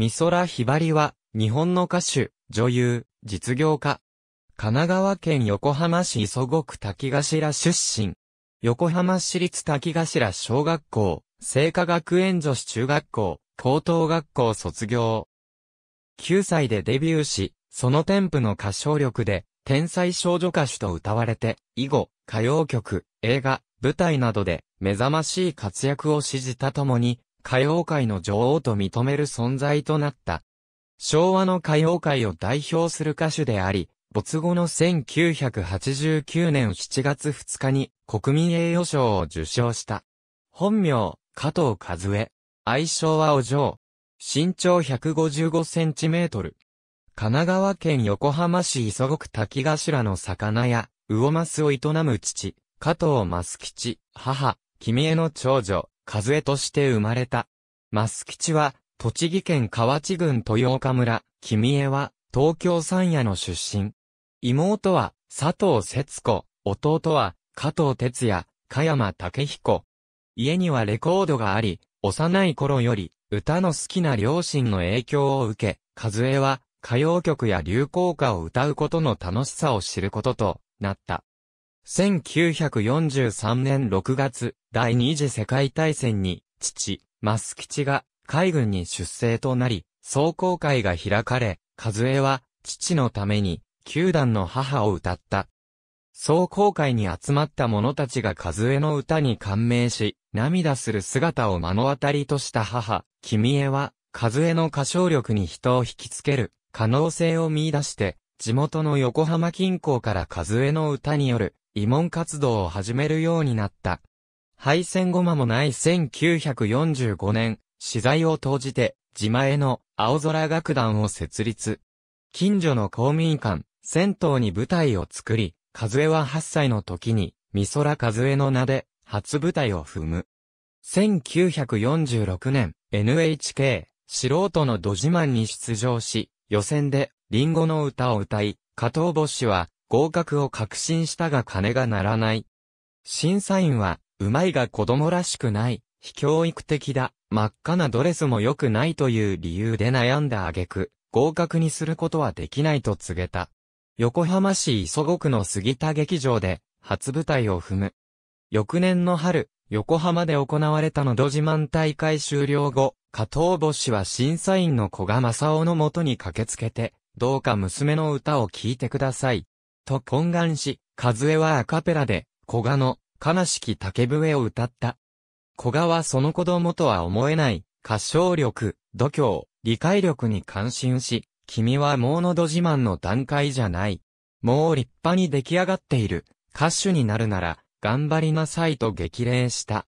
美空ひばりは、日本の歌手、女優、実業家。神奈川県横浜市磯子区滝頭出身。横浜市立滝頭小学校、聖火学園女子中学校、高等学校卒業。9歳でデビューし、その添付の歌唱力で、天才少女歌手と歌われて、以後、歌謡曲、映画、舞台などで目覚ましい活躍を支持たともに、歌謡界の女王と認める存在となった。昭和の歌謡界を代表する歌手であり、没後の1989年7月2日に国民栄誉賞を受賞した。本名、加藤和恵。愛称はお嬢。身長155センチメートル。神奈川県横浜市磯子区滝頭の魚屋、魚マスを営む父、加藤マス吉、母、君への長女、風として生まれた。キ吉は、栃木県河内郡豊岡村、君江は、東京三夜の出身。妹は、佐藤節子、弟は、加藤哲也、加山武彦。家にはレコードがあり、幼い頃より、歌の好きな両親の影響を受け、和江は、歌謡曲や流行歌を歌うことの楽しさを知ることとなった。1943年6月、第二次世界大戦に、父、増吉が海軍に出征となり、壮行会が開かれ、和江は父のために、九段の母を歌った。壮行会に集まった者たちが和江の歌に感銘し、涙する姿を目の当たりとした母、君江は、和江の歌唱力に人を引きつける可能性を見出して、地元の横浜近郊から和江の歌による慰問活動を始めるようになった。敗戦後間もない1945年、資材を投じて、自前の青空楽団を設立。近所の公民館、銭湯に舞台を作り、和江は8歳の時に、美空和江の名で、初舞台を踏む。1946年、NHK、素人のど自慢に出場し、予選で、リンゴの歌を歌い、加藤星は、合格を確信したが金が鳴らない。審査員は、うまいが子供らしくない、非教育的だ、真っ赤なドレスも良くないという理由で悩んだ挙句、合格にすることはできないと告げた。横浜市磯子区の杉田劇場で、初舞台を踏む。翌年の春、横浜で行われたのど自慢大会終了後、加藤星は審査員の古賀正夫のもとに駆けつけて、どうか娘の歌を聴いてください。と懇願し、和江はアカペラで、古賀の、悲しき竹笛を歌った。古賀はその子供とは思えない、歌唱力、度胸、理解力に感心し、君はもうのど自慢の段階じゃない。もう立派に出来上がっている。歌手になるなら、頑張りなさいと激励した。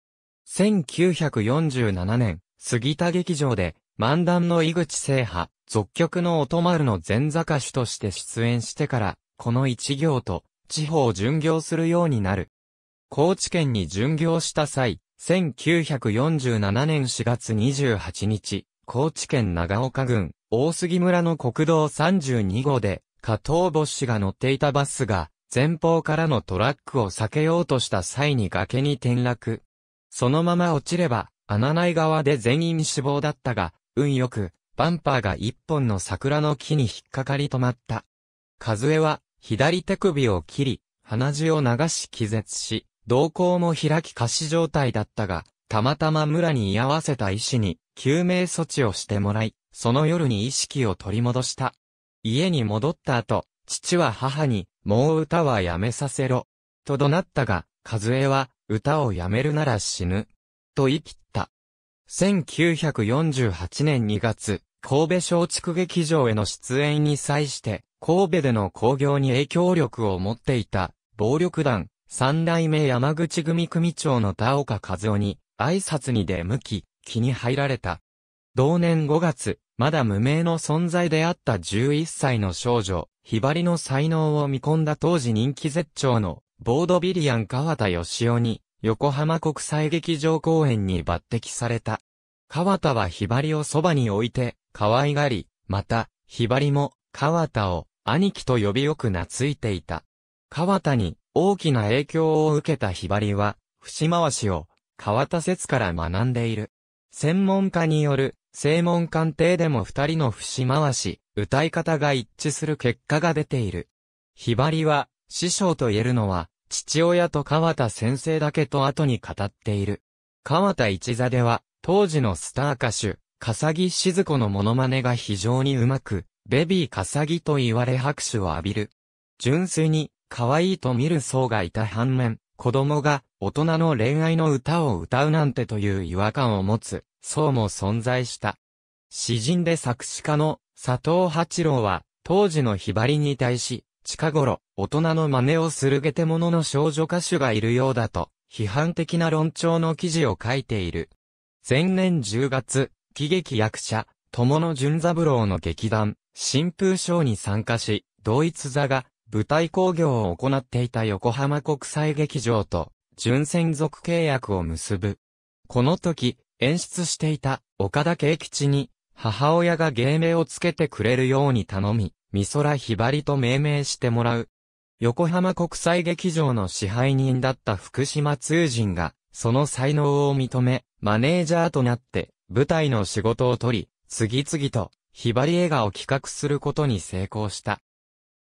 1947年、杉田劇場で、漫談の井口聖波、続曲の音丸の前座歌手として出演してから、この一行と、地方巡業するようになる。高知県に巡業した際、1947年4月28日、高知県長岡郡、大杉村の国道32号で、加藤母氏が乗っていたバスが、前方からのトラックを避けようとした際に崖に転落。そのまま落ちれば、穴内側で全員死亡だったが、運よく、バンパーが一本の桜の木に引っかかり止まった。和江は、左手首を切り、鼻血を流し気絶し、瞳孔も開き貸死状態だったが、たまたま村に居合わせた医師に救命措置をしてもらい、その夜に意識を取り戻した。家に戻った後、父は母に、もう歌はやめさせろ。と怒鳴ったが、和江は、歌をやめるなら死ぬ。と言い切った。1948年2月、神戸松竹劇場への出演に際して、神戸での工業に影響力を持っていた、暴力団、三代目山口組組長の田岡和夫に、挨拶に出向き、気に入られた。同年5月、まだ無名の存在であった11歳の少女、ひばりの才能を見込んだ当時人気絶頂の、ボードビリアン川田義夫に、横浜国際劇場公演に抜擢された。川田はひばりをそばに置いて、可愛がり、また、ひばりも、川田を兄貴と呼びよく懐いていた。川田に大きな影響を受けたひばりは、節回しを川田説から学んでいる。専門家による、正門鑑定でも二人の節回し、歌い方が一致する結果が出ている。ひばりは、師匠と言えるのは、父親と川田先生だけと後に語っている。川田一座では、当時のスター歌手、笠木静子のモノマネが非常にうまく、ベビーカサギと言われ拍手を浴びる。純粋に、可愛いと見る層がいた反面、子供が大人の恋愛の歌を歌うなんてという違和感を持つ層も存在した。詩人で作詞家の佐藤八郎は、当時のひばりに対し、近頃、大人の真似をするゲテ者の少女歌手がいるようだと、批判的な論調の記事を書いている。前年10月、喜劇役者、友野淳三郎の劇団、新風賞に参加し、同一座が舞台興行を行っていた横浜国際劇場と純専属契約を結ぶ。この時、演出していた岡田慶吉に母親が芸名をつけてくれるように頼み、美空ひばりと命名してもらう。横浜国際劇場の支配人だった福島通人が、その才能を認め、マネージャーとなって、舞台の仕事を取り、次々とひばり映画を企画することに成功した。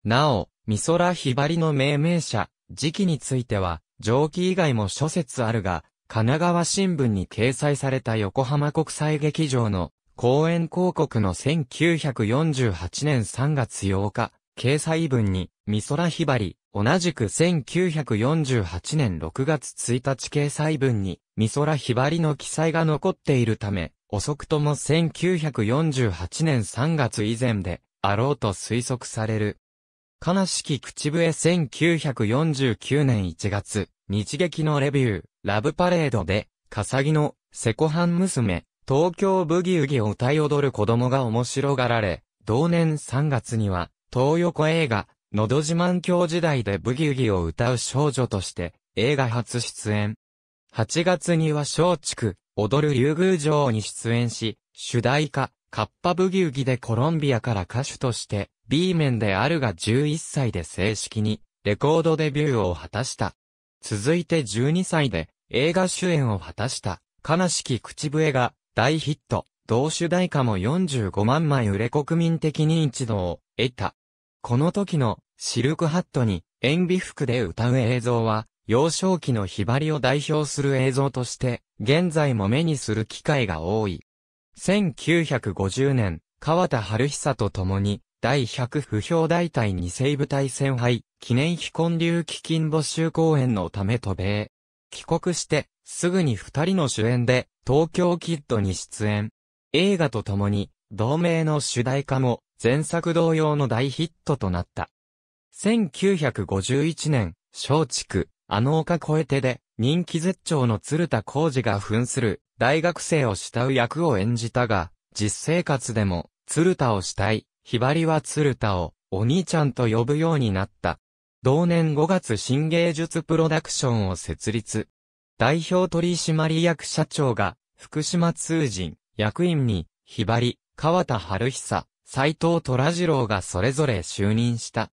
なお、美空ひばりの命名者、時期については、上記以外も諸説あるが、神奈川新聞に掲載された横浜国際劇場の公演広告の1948年3月8日、掲載文に、美空ひばり、同じく1948年6月1日掲載文に、美空ひばりの記載が残っているため、遅くとも1948年3月以前で、あろうと推測される。悲しき口笛1949年1月、日劇のレビュー、ラブパレードで、笠木の、セコハン娘、東京ブギウギを歌い踊る子供が面白がられ、同年3月には、東横映画、のど自慢教時代でブギウギを歌う少女として、映画初出演。8月には松竹、踊る竜宮城に出演し、主題歌、カッパブギウギでコロンビアから歌手として、B 面であるが11歳で正式に、レコードデビューを果たした。続いて12歳で、映画主演を果たした、悲しき口笛が、大ヒット、同主題歌も45万枚売れ国民的認知度を得た。この時のシルクハットに塩技服で歌う映像は幼少期のひばりを代表する映像として、現在も目にする機会が多い。1950年、川田春久と共に、第100不評大隊二世部隊戦敗、記念非混流基金募集公演のため渡米。帰国して、すぐに二人の主演で、東京キッドに出演。映画と共に、同名の主題歌も、前作同様の大ヒットとなった。1951年、松竹、あの丘越えてで、人気絶頂の鶴田浩二が扮する、大学生を慕う役を演じたが、実生活でも、鶴田を慕い、ひばりは鶴田を、お兄ちゃんと呼ぶようになった。同年5月新芸術プロダクションを設立。代表取締役社長が、福島通人、役員に、ひばり、川田春久、斎藤虎次郎がそれぞれ就任した。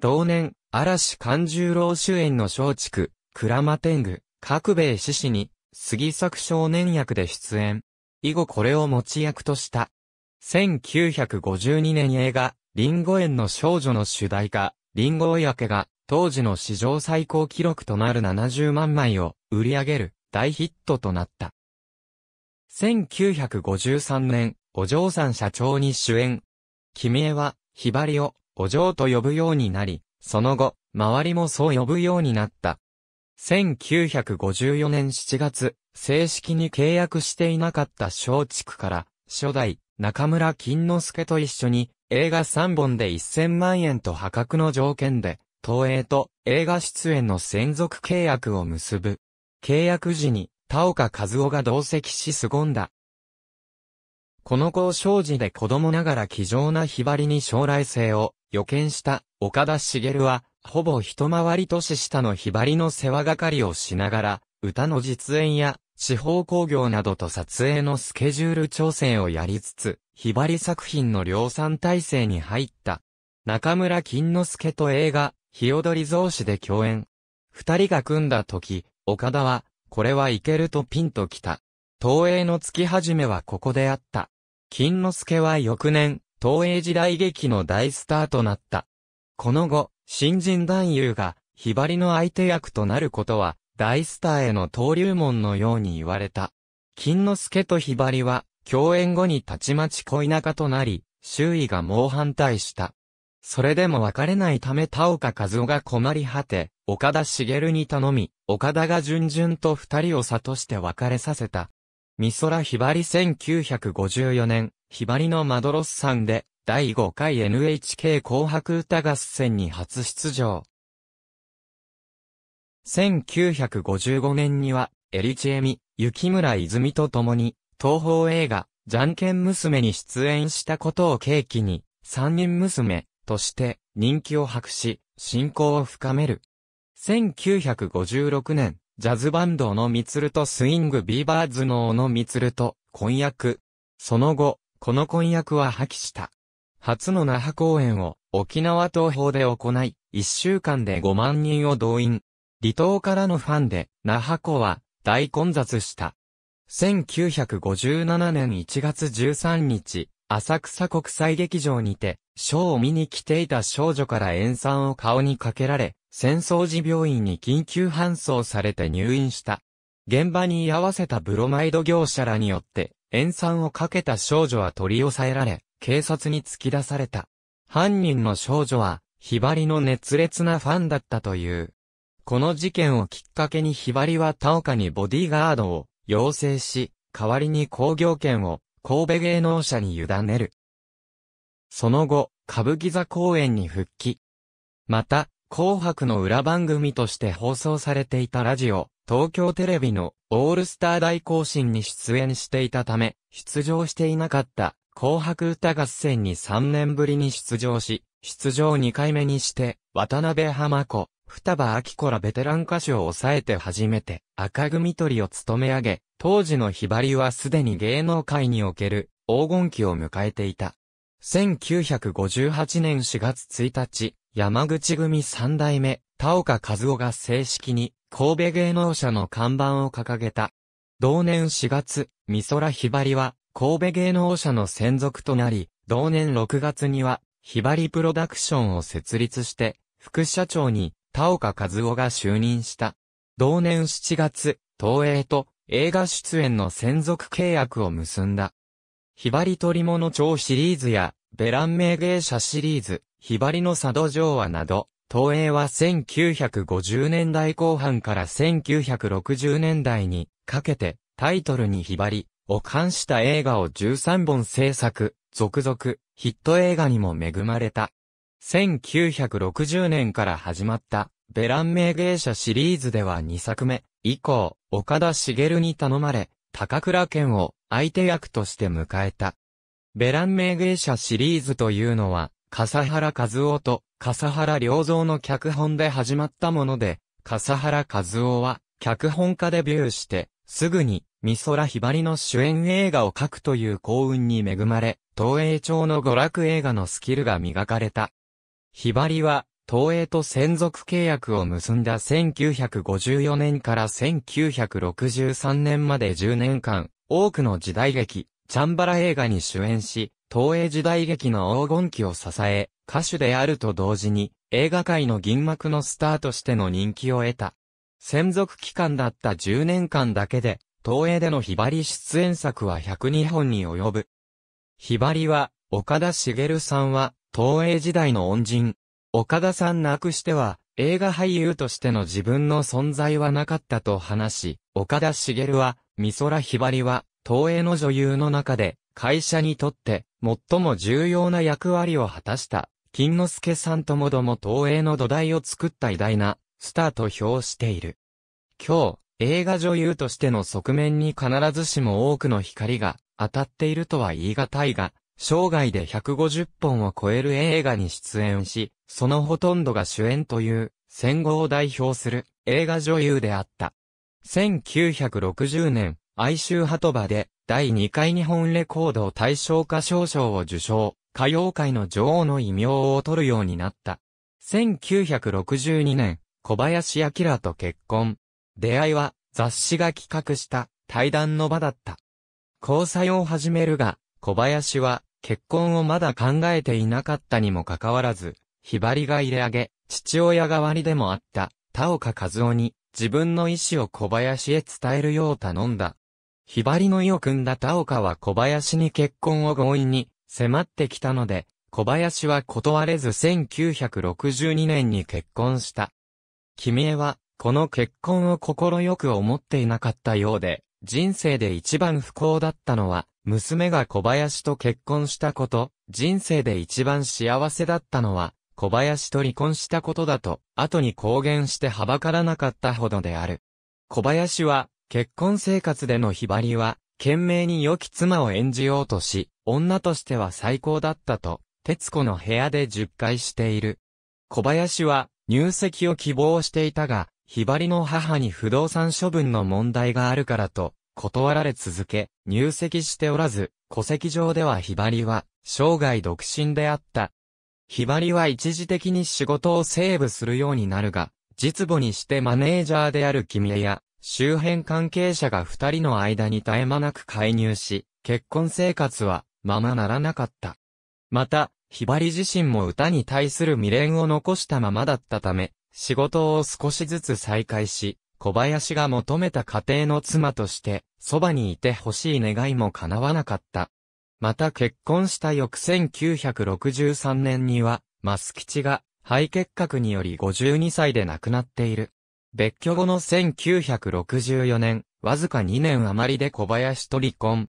同年、嵐勘十郎主演の松竹、鞍馬天狗、角兵衛獅子に、杉作少年役で出演。以後これを持ち役とした。1952年映画、リンゴ園の少女の主題歌、リンゴ追けが、当時の史上最高記録となる70万枚を売り上げる大ヒットとなった。1953年、お嬢さん社長に主演。君へは、ひばりを、お嬢と呼ぶようになり、その後、周りもそう呼ぶようになった。1954年7月、正式に契約していなかった松竹から、初代、中村金之助と一緒に、映画3本で1000万円と破格の条件で、東映と映画出演の専属契約を結ぶ。契約時に、田岡和夫が同席し凄んだ。この子を生じで子供ながら気丈なひばりに将来性を予見した岡田茂は、ほぼ一回り年下のひばりの世話係をしながら、歌の実演や、地方工業などと撮影のスケジュール調整をやりつつ、ひばり作品の量産体制に入った。中村金之助と映画、日踊り増子で共演。二人が組んだ時、岡田は、これはいけるとピンときた。東映の月始めはここであった。金之助は翌年、東映時代劇の大スターとなった。この後、新人男優が、ひばりの相手役となることは、大スターへの登竜門のように言われた。金之助とひばりは、共演後にたちまち恋仲となり、周囲が猛反対した。それでも別れないため田岡和夫が困り果て、岡田茂に頼み、岡田が順々と二人を悟して別れさせた。美空ひばり1954年、ひばりのマドロスさんで、第5回 NHK 紅白歌合戦に初出場。1955年には、エリチエミ、雪村泉と共に、東宝映画、じゃんけん娘に出演したことを契機に、三人娘、として、人気を博し、信仰を深める。1956年、ジャズバンドのミツルとスイングビーバーズの小野ミツルと、婚約。その後、この婚約は破棄した。初の那覇公演を沖縄東方で行い、一週間で5万人を動員。離島からのファンで、那覇湖は大混雑した。1957年1月13日、浅草国際劇場にて、ショーを見に来ていた少女から塩酸を顔にかけられ、戦争時病院に緊急搬送されて入院した。現場に居合わせたブロマイド業者らによって、塩酸をかけた少女は取り押さえられ、警察に突き出された。犯人の少女は、ひばりの熱烈なファンだったという。この事件をきっかけにひばりは田岡にボディーガードを要請し、代わりに工業権を神戸芸能者に委ねる。その後、歌舞伎座公演に復帰。また、紅白の裏番組として放送されていたラジオ、東京テレビのオールスター大行進に出演していたため、出場していなかった紅白歌合戦に3年ぶりに出場し、出場2回目にして、渡辺浜子、双葉明子らベテラン歌手を抑えて初めて赤組鳥を務め上げ、当時のひばりはすでに芸能界における黄金期を迎えていた。1958年4月1日、山口組三代目、田岡和夫が正式に、神戸芸能社の看板を掲げた。同年4月、美空ひばりは、神戸芸能社の専属となり、同年6月には、ひばりプロダクションを設立して、副社長に、田岡和夫が就任した。同年7月、東映と映画出演の専属契約を結んだ。ひばり取物帳シリーズや、ベラン名芸者シリーズ、ひばりの佐渡城和など、東映は1950年代後半から1960年代にかけてタイトルにひばりを冠した映画を13本制作、続々ヒット映画にも恵まれた。1960年から始まったベラン名芸者シリーズでは2作目以降、岡田茂に頼まれ、高倉健を相手役として迎えた。ベラン名芸者シリーズというのは、笠原和夫と笠原良造の脚本で始まったもので、笠原和夫は脚本家デビューして、すぐに美空ひばりの主演映画を書くという幸運に恵まれ、東映町の娯楽映画のスキルが磨かれた。ひばりは、東映と専属契約を結んだ1954年から1963年まで10年間、多くの時代劇、チャンバラ映画に主演し、東映時代劇の黄金期を支え、歌手であると同時に、映画界の銀幕のスターとしての人気を得た。専属期間だった10年間だけで、東映でのひばり出演作は102本に及ぶ。ひばりは、岡田茂さんは、東映時代の恩人。岡田さんなくしては、映画俳優としての自分の存在はなかったと話し、岡田茂は、美空ひばりは、東映の女優の中で、会社にとって最も重要な役割を果たした、金之助さんともども東映の土台を作った偉大なスターと評している。今日、映画女優としての側面に必ずしも多くの光が当たっているとは言い難いが、生涯で150本を超える映画に出演し、そのほとんどが主演という戦後を代表する映画女優であった。1960年、哀愁波止場で、第2回日本レコード大賞歌唱賞を受賞、歌謡界の女王の異名を取るようになった。1962年、小林明と結婚。出会いは、雑誌が企画した対談の場だった。交際を始めるが、小林は、結婚をまだ考えていなかったにもかかわらず、ひばりが入れ上げ、父親代わりでもあった、田岡和夫に、自分の意思を小林へ伝えるよう頼んだ。ひばりの意を組んだ田岡は小林に結婚を強引に迫ってきたので、小林は断れず1962年に結婚した。君江は、この結婚を心よく思っていなかったようで、人生で一番不幸だったのは、娘が小林と結婚したこと、人生で一番幸せだったのは、小林と離婚したことだと、後に公言してはばからなかったほどである。小林は、結婚生活でのひばりは、懸命に良き妻を演じようとし、女としては最高だったと、徹子の部屋で10回している。小林は、入籍を希望していたが、ひばりの母に不動産処分の問題があるからと、断られ続け、入籍しておらず、戸籍上ではひばりは、生涯独身であった。ひばりは一時的に仕事をセーブするようになるが、実母にしてマネージャーである君や、周辺関係者が二人の間に絶え間なく介入し、結婚生活はままならなかった。また、ひばり自身も歌に対する未練を残したままだったため、仕事を少しずつ再開し、小林が求めた家庭の妻として、そばにいてほしい願いも叶わなかった。また結婚した翌1963年には、マス吉が肺結核により52歳で亡くなっている。別居後の1964年、わずか2年余りで小林と離婚。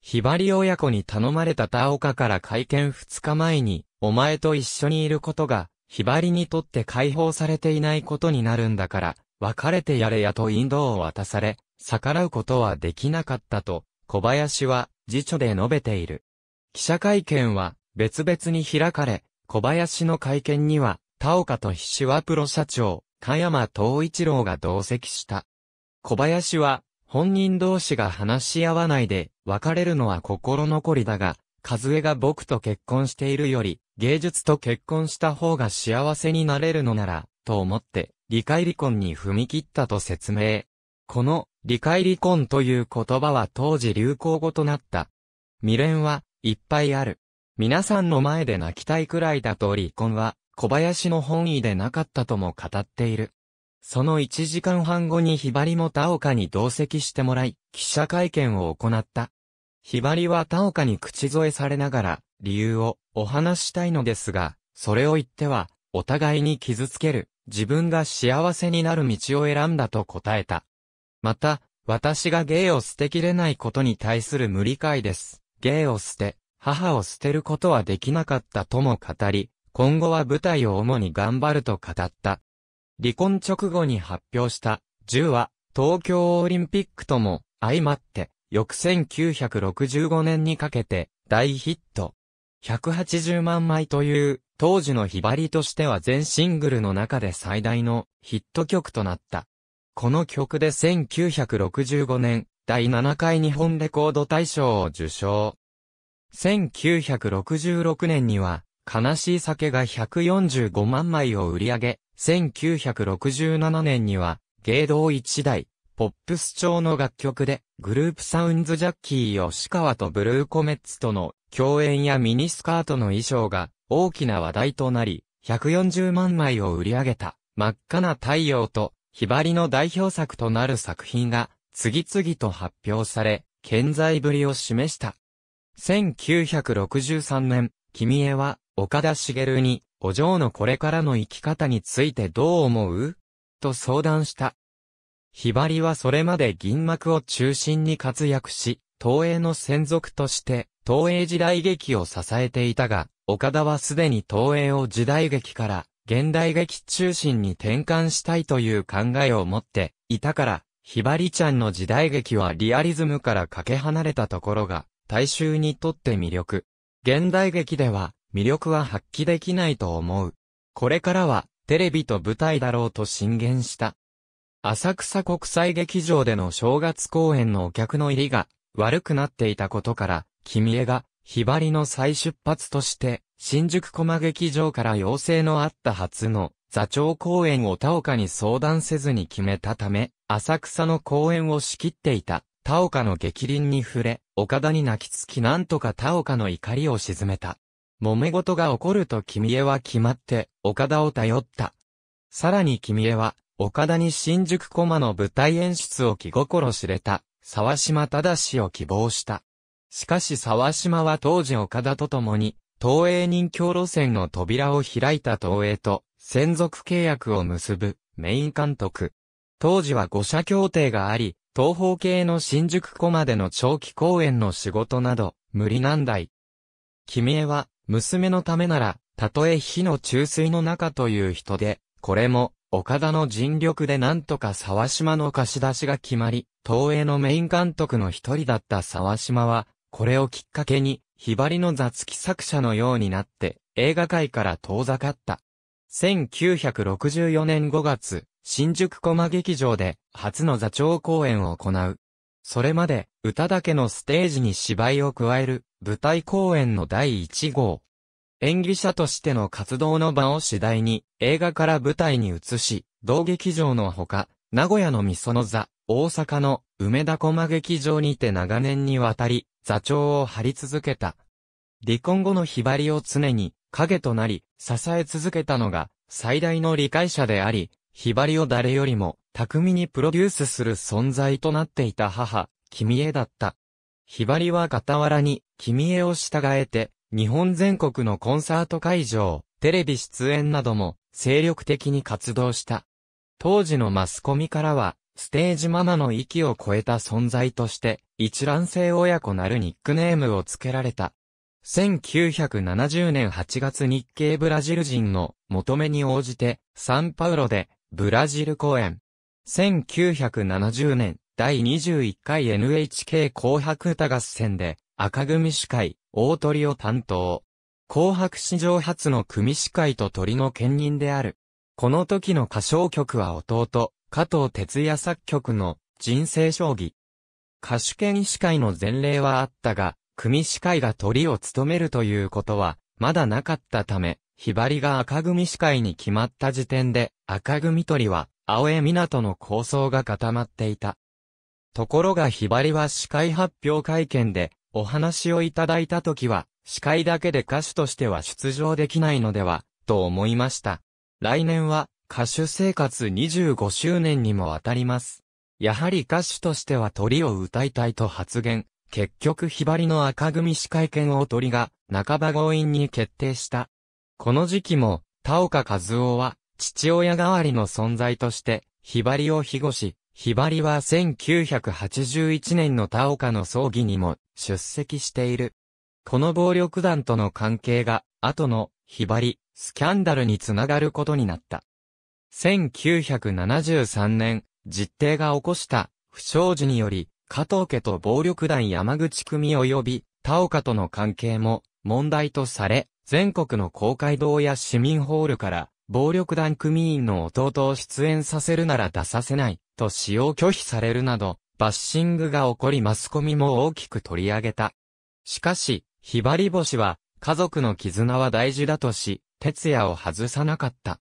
ひばり親子に頼まれた田岡から会見2日前に、お前と一緒にいることが、ひばりにとって解放されていないことになるんだから、別れてやれやと引導を渡され、逆らうことはできなかったと、小林は、辞書で述べている。記者会見は、別々に開かれ、小林の会見には、田岡と死はプロ社長、加山東一郎が同席した。小林は、本人同士が話し合わないで、別れるのは心残りだが、和江が僕と結婚しているより、芸術と結婚した方が幸せになれるのなら、と思って、理解離婚に踏み切ったと説明。この、理解離婚という言葉は当時流行語となった。未練はいっぱいある。皆さんの前で泣きたいくらいだと離婚は小林の本意でなかったとも語っている。その1時間半後にひばりも田岡に同席してもらい、記者会見を行った。ひばりは田岡に口添えされながら、理由をお話したいのですが、それを言っては、お互いに傷つける、自分が幸せになる道を選んだと答えた。また、私が芸を捨てきれないことに対する無理解です。芸を捨て、母を捨てることはできなかったとも語り、今後は舞台を主に頑張ると語った。離婚直後に発表した10は東京オリンピックとも相まって翌1965年にかけて大ヒット。180万枚という当時のヒバリとしては全シングルの中で最大のヒット曲となった。この曲で1965年第7回日本レコード大賞を受賞。1966年には悲しい酒が145万枚を売り上げ、1967年には、芸道一代、ポップス調の楽曲で、グループサウンズジャッキー吉川とブルーコメッツとの共演やミニスカートの衣装が大きな話題となり、140万枚を売り上げた、真っ赤な太陽と、ひばりの代表作となる作品が、次々と発表され、健在ぶりを示した。1963年、君へは、岡田茂に、お嬢のこれからの生き方についてどう思うと相談した。ひばりはそれまで銀幕を中心に活躍し、東映の専属として、東映時代劇を支えていたが、岡田はすでに東映を時代劇から、現代劇中心に転換したいという考えを持っていたから、ひばりちゃんの時代劇はリアリズムからかけ離れたところが、大衆にとって魅力。現代劇では、魅力は発揮できないと思う。これからは、テレビと舞台だろうと進言した。浅草国際劇場での正月公演のお客の入りが悪くなっていたことから、君江が、ひばりの再出発として、新宿駒劇場から要請のあった初の座長公演を田岡に相談せずに決めたため、浅草の公演を仕切っていた田岡の激凛に触れ、岡田に泣きつきなんとか田岡の怒りを鎮めた。揉め事が起こると君江は決まって、岡田を頼った。さらに君江は、岡田に新宿コマの舞台演出を気心知れた、沢島正を希望した。しかし沢島は当時岡田と共に、東映人協路線の扉を開いた東映と、専属契約を結ぶ、メイン監督。当時は五社協定があり、東方系の新宿駒での長期公演の仕事など、無理難題。君江は、娘のためなら、たとえ火の注水の中という人で、これも、岡田の尽力でなんとか沢島の貸し出しが決まり、東映のメイン監督の一人だった沢島は、これをきっかけに、ひばりの雑記作者のようになって、映画界から遠ざかった。1964年5月、新宿駒劇場で初の座長公演を行う。それまで、歌だけのステージに芝居を加える、舞台公演の第一号。演技者としての活動の場を次第に、映画から舞台に移し、同劇場のほか、名古屋のみその座、大阪の梅田駒劇場にて長年にわたり、座長を張り続けた。離婚後のひばりを常に、影となり、支え続けたのが、最大の理解者であり、ひばりを誰よりも巧みにプロデュースする存在となっていた母、君江だった。ひばりは傍らに、君江を従えて、日本全国のコンサート会場、テレビ出演なども、精力的に活動した。当時のマスコミからは、ステージママの域を超えた存在として、一覧性親子なるニックネームを付けられた。1970年8月日系ブラジル人の求めに応じて、サンパウロでブラジル公演。1970年、第21回 NHK 紅白歌合戦で、赤組司会、大鳥を担当。紅白史上初の組司会と鳥の兼任である。この時の歌唱曲は弟、加藤哲也作曲の、人生将棋。歌手兼司会の前例はあったが、組司会が鳥を務めるということは、まだなかったため、ひばりが赤組司会に決まった時点で、赤組鳥は、青江港の構想が固まっていた。ところがひばりは司会発表会見で、お話をいただいた時は、司会だけで歌手としては出場できないのでは、と思いました。来年は、歌手生活25周年にもわたります。やはり歌手としては鳥を歌いたいと発言。結局ひばりの赤組司会権を鳥が、半ば強引に決定した。この時期も、田岡和夫は、父親代わりの存在として、ひばりを庇護し、ひばりは1981年の田岡の葬儀にも出席している。この暴力団との関係が、後の、ひばり、スキャンダルにつながることになった。1973年、実定が起こした不祥事により、加藤家と暴力団山口組及び田岡との関係も問題とされ、全国の公会堂や市民ホールから、暴力団組員の弟を出演させるなら出させない、と使用拒否されるなど、バッシングが起こりマスコミも大きく取り上げた。しかし、ひばり星は、家族の絆は大事だとし、徹夜を外さなかった。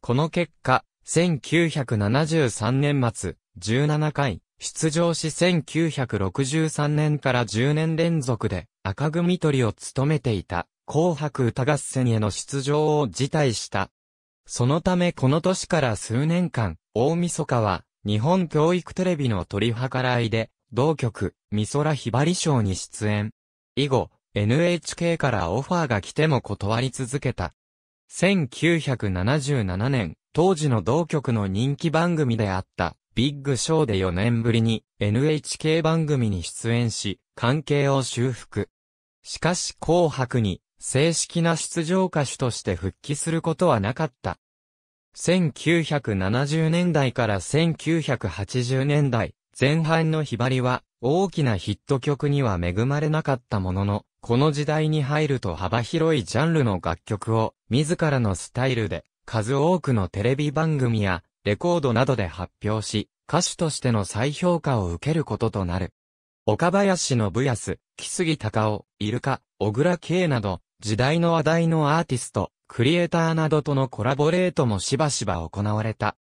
この結果、1973年末、17回、出場し1963年から10年連続で赤組取りを務めていた。紅白歌合戦への出場を辞退した。そのためこの年から数年間、大晦日は、日本教育テレビの取り計らいで、同局、美空ひばり賞に出演。以後、NHK からオファーが来ても断り続けた。1977年、当時の同局の人気番組であった、ビッグショーで4年ぶりに NHK 番組に出演し、関係を修復。しかし紅白に正式な出場歌手として復帰することはなかった。1970年代から1980年代前半のひばりは大きなヒット曲には恵まれなかったものの、この時代に入ると幅広いジャンルの楽曲を自らのスタイルで数多くのテレビ番組やレコードなどで発表し、歌手としての再評価を受けることとなる。岡林のブヤス、木杉隆夫、イルカ、小倉慶など、時代の話題のアーティスト、クリエイターなどとのコラボレートもしばしば行われた。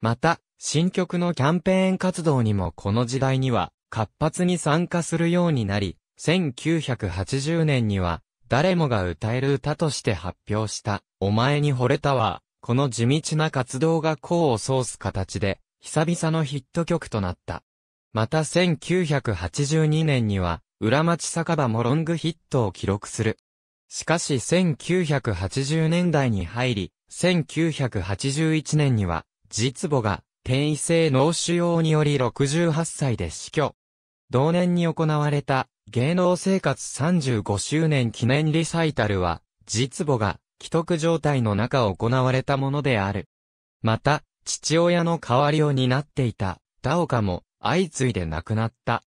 また、新曲のキャンペーン活動にもこの時代には活発に参加するようになり、1980年には誰もが歌える歌として発表したお前に惚れたわ、この地道な活動が功を奏す形で久々のヒット曲となった。また1982年には裏町酒場もロングヒットを記録する。しかし1980年代に入り、1981年には、実母が、転移性脳腫瘍により68歳で死去。同年に行われた、芸能生活35周年記念リサイタルは、実母が、既得状態の中行われたものである。また、父親の代わりを担っていた、田岡も、相次いで亡くなった。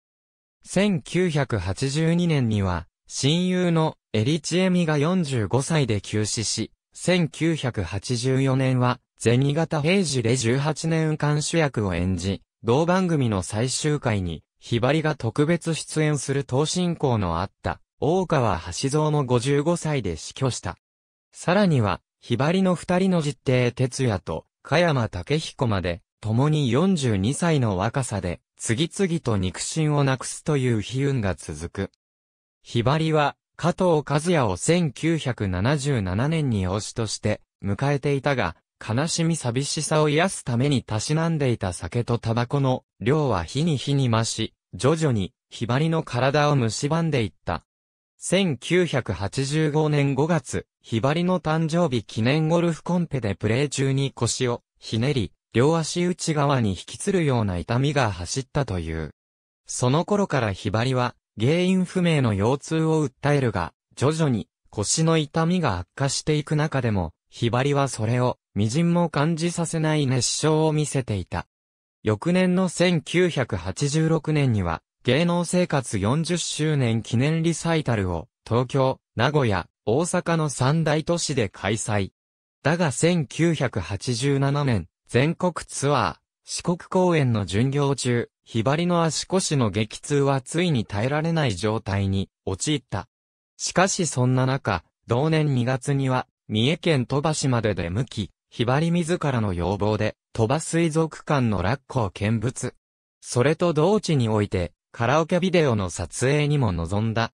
1982年には、親友のエリチエミが45歳で急死し、1984年は、ゼ銭型平時で18年間主役を演じ、同番組の最終回に、ひばりが特別出演する等進行のあった、大川橋蔵も55歳で死去した。さらには、ひばりの二人の実弟哲也と、加山武彦まで、共に42歳の若さで、次々と肉親をなくすという悲運が続く。ひばりは、加藤和也を1977年に推しとして迎えていたが、悲しみ寂しさを癒すためにたしなんでいた酒とタバコの量は日に日に増し、徐々にひばりの体を蝕んでいった。1985年5月、ひばりの誕生日記念ゴルフコンペでプレー中に腰をひねり、両足内側に引きつるような痛みが走ったという。その頃からひばりは原因不明の腰痛を訴えるが、徐々に腰の痛みが悪化していく中でも、ひばりはそれを、微塵も感じさせない熱唱を見せていた。翌年の1986年には、芸能生活40周年記念リサイタルを、東京、名古屋、大阪の三大都市で開催。だが1987年、全国ツアー、四国公演の巡業中、ひばりの足腰の激痛はついに耐えられない状態に陥った。しかしそんな中、同年2月には、三重県鳥羽市まで出向き、ひばり自らの要望で、鳥羽水族館のラッコを見物。それと同地において、カラオケビデオの撮影にも臨んだ。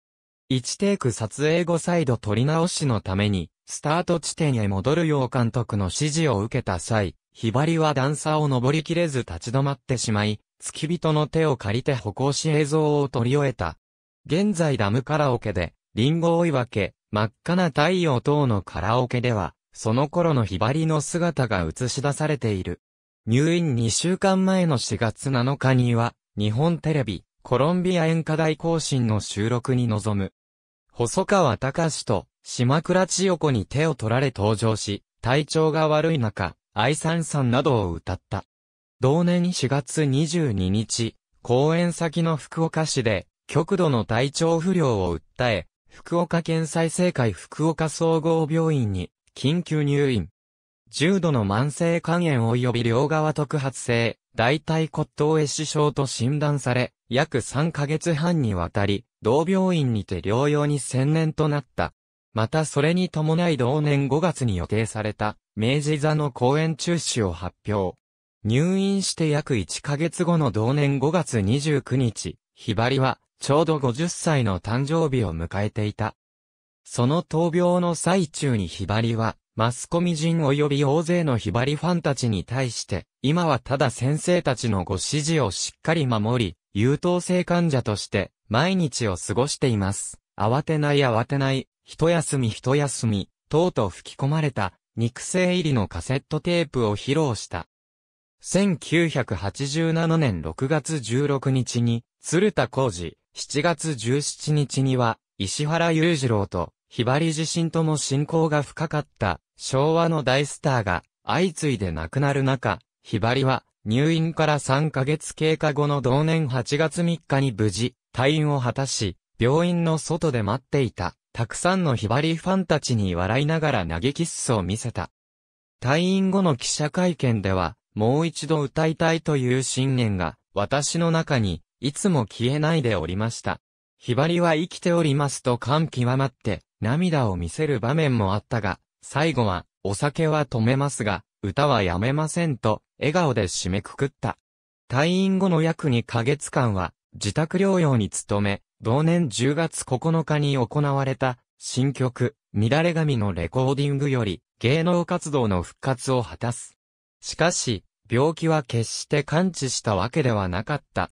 1テイク撮影後再度撮り直しのために、スタート地点へ戻るよう監督の指示を受けた際、ひばりは段差を登りきれず立ち止まってしまい、付き人の手を借りて歩行し映像を撮り終えた。現在ダムカラオケで、リンゴ追い分け、真っ赤な太陽等のカラオケでは、その頃のひばりの姿が映し出されている。入院2週間前の4月7日には、日本テレビ、コロンビア演歌大行進の収録に臨む。細川隆と島倉千代子に手を取られ登場し、体調が悪い中、愛さんさんなどを歌った。同年4月22日、公演先の福岡市で、極度の体調不良を訴え、福岡県再生会福岡総合病院に、緊急入院。重度の慢性肝炎及び両側特発性、大腿骨頭壊死症と診断され、約3ヶ月半にわたり、同病院にて療養に専念となった。またそれに伴い同年5月に予定された、明治座の公演中止を発表。入院して約1ヶ月後の同年5月29日、ひばりは、ちょうど50歳の誕生日を迎えていた。その闘病の最中にひばりは、マスコミ人及び大勢のひばりファンたちに対して、今はただ先生たちのご指示をしっかり守り、優等生患者として、毎日を過ごしています。慌てない慌てない、一休み一休み、とうとう吹き込まれた、肉声入りのカセットテープを披露した。1987年6月16日に、鶴田浩二、7月17日には、石原裕次郎と、ひばり自身とも親交が深かった、昭和の大スターが、相次いで亡くなる中、ひばりは、入院から3ヶ月経過後の同年8月3日に無事、退院を果たし、病院の外で待っていた、たくさんのひばりファンたちに笑いながら投げキッスを見せた。退院後の記者会見では、もう一度歌いたいという信念が、私の中に、いつも消えないでおりました。ひばりは生きておりますと感極まって、涙を見せる場面もあったが、最後は、お酒は止めますが、歌はやめませんと、笑顔で締めくくった。退院後の約2ヶ月間は、自宅療養に努め、同年10月9日に行われた、新曲、乱れ髪のレコーディングより、芸能活動の復活を果たす。しかし、病気は決して感知したわけではなかった。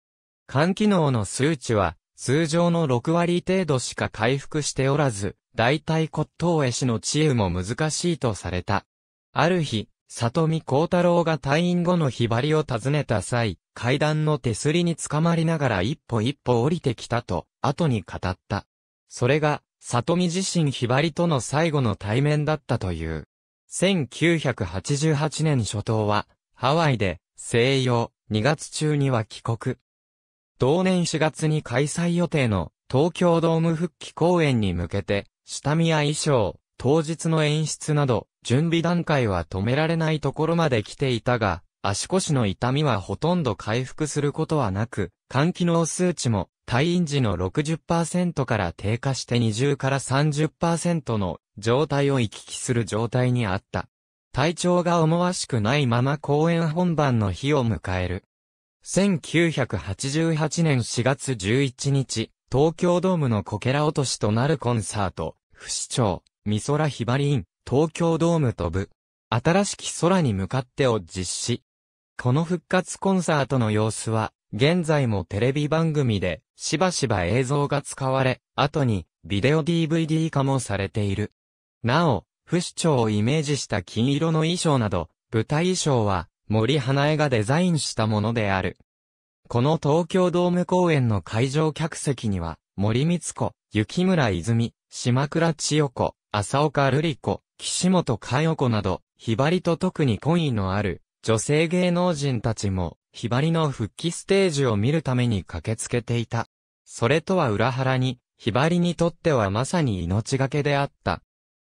肝機能の数値は、通常の6割程度しか回復しておらず、大体骨頭絵師の治癒も難しいとされた。ある日、里見光太郎が退院後のひばりを訪ねた際、階段の手すりにつかまりながら一歩一歩降りてきたと、後に語った。それが、里見自身ひばりとの最後の対面だったという。1988年初頭は、ハワイで、西洋、2月中には帰国。同年4月に開催予定の、東京ドーム復帰公演に向けて、下見や衣装、当日の演出など、準備段階は止められないところまで来ていたが、足腰の痛みはほとんど回復することはなく、肝機能数値も退院時の60%から低下して20から30%の状態を行き来する状態にあった。体調が思わしくないまま公演本番の日を迎える。1988年4月11日、東京ドームのこけら落としとなるコンサート、不死鳥、美空ひばりン、東京ドーム飛ぶ、新しき空に向かってを実施。この復活コンサートの様子は、現在もテレビ番組でしばしば映像が使われ、後にビデオ DVD 化もされている。なお、不死鳥をイメージした金色の衣装など、舞台衣装は森花江がデザインしたものである。この東京ドーム公演の会場客席には、森光子、雪村泉、島倉千代子、浅岡瑠璃子、岸本佳代子など、ひばりと特に懇意のある、女性芸能人たちもひばりの復帰ステージを見るために駆けつけていた。それとは裏腹に、ひばりにとってはまさに命がけであった。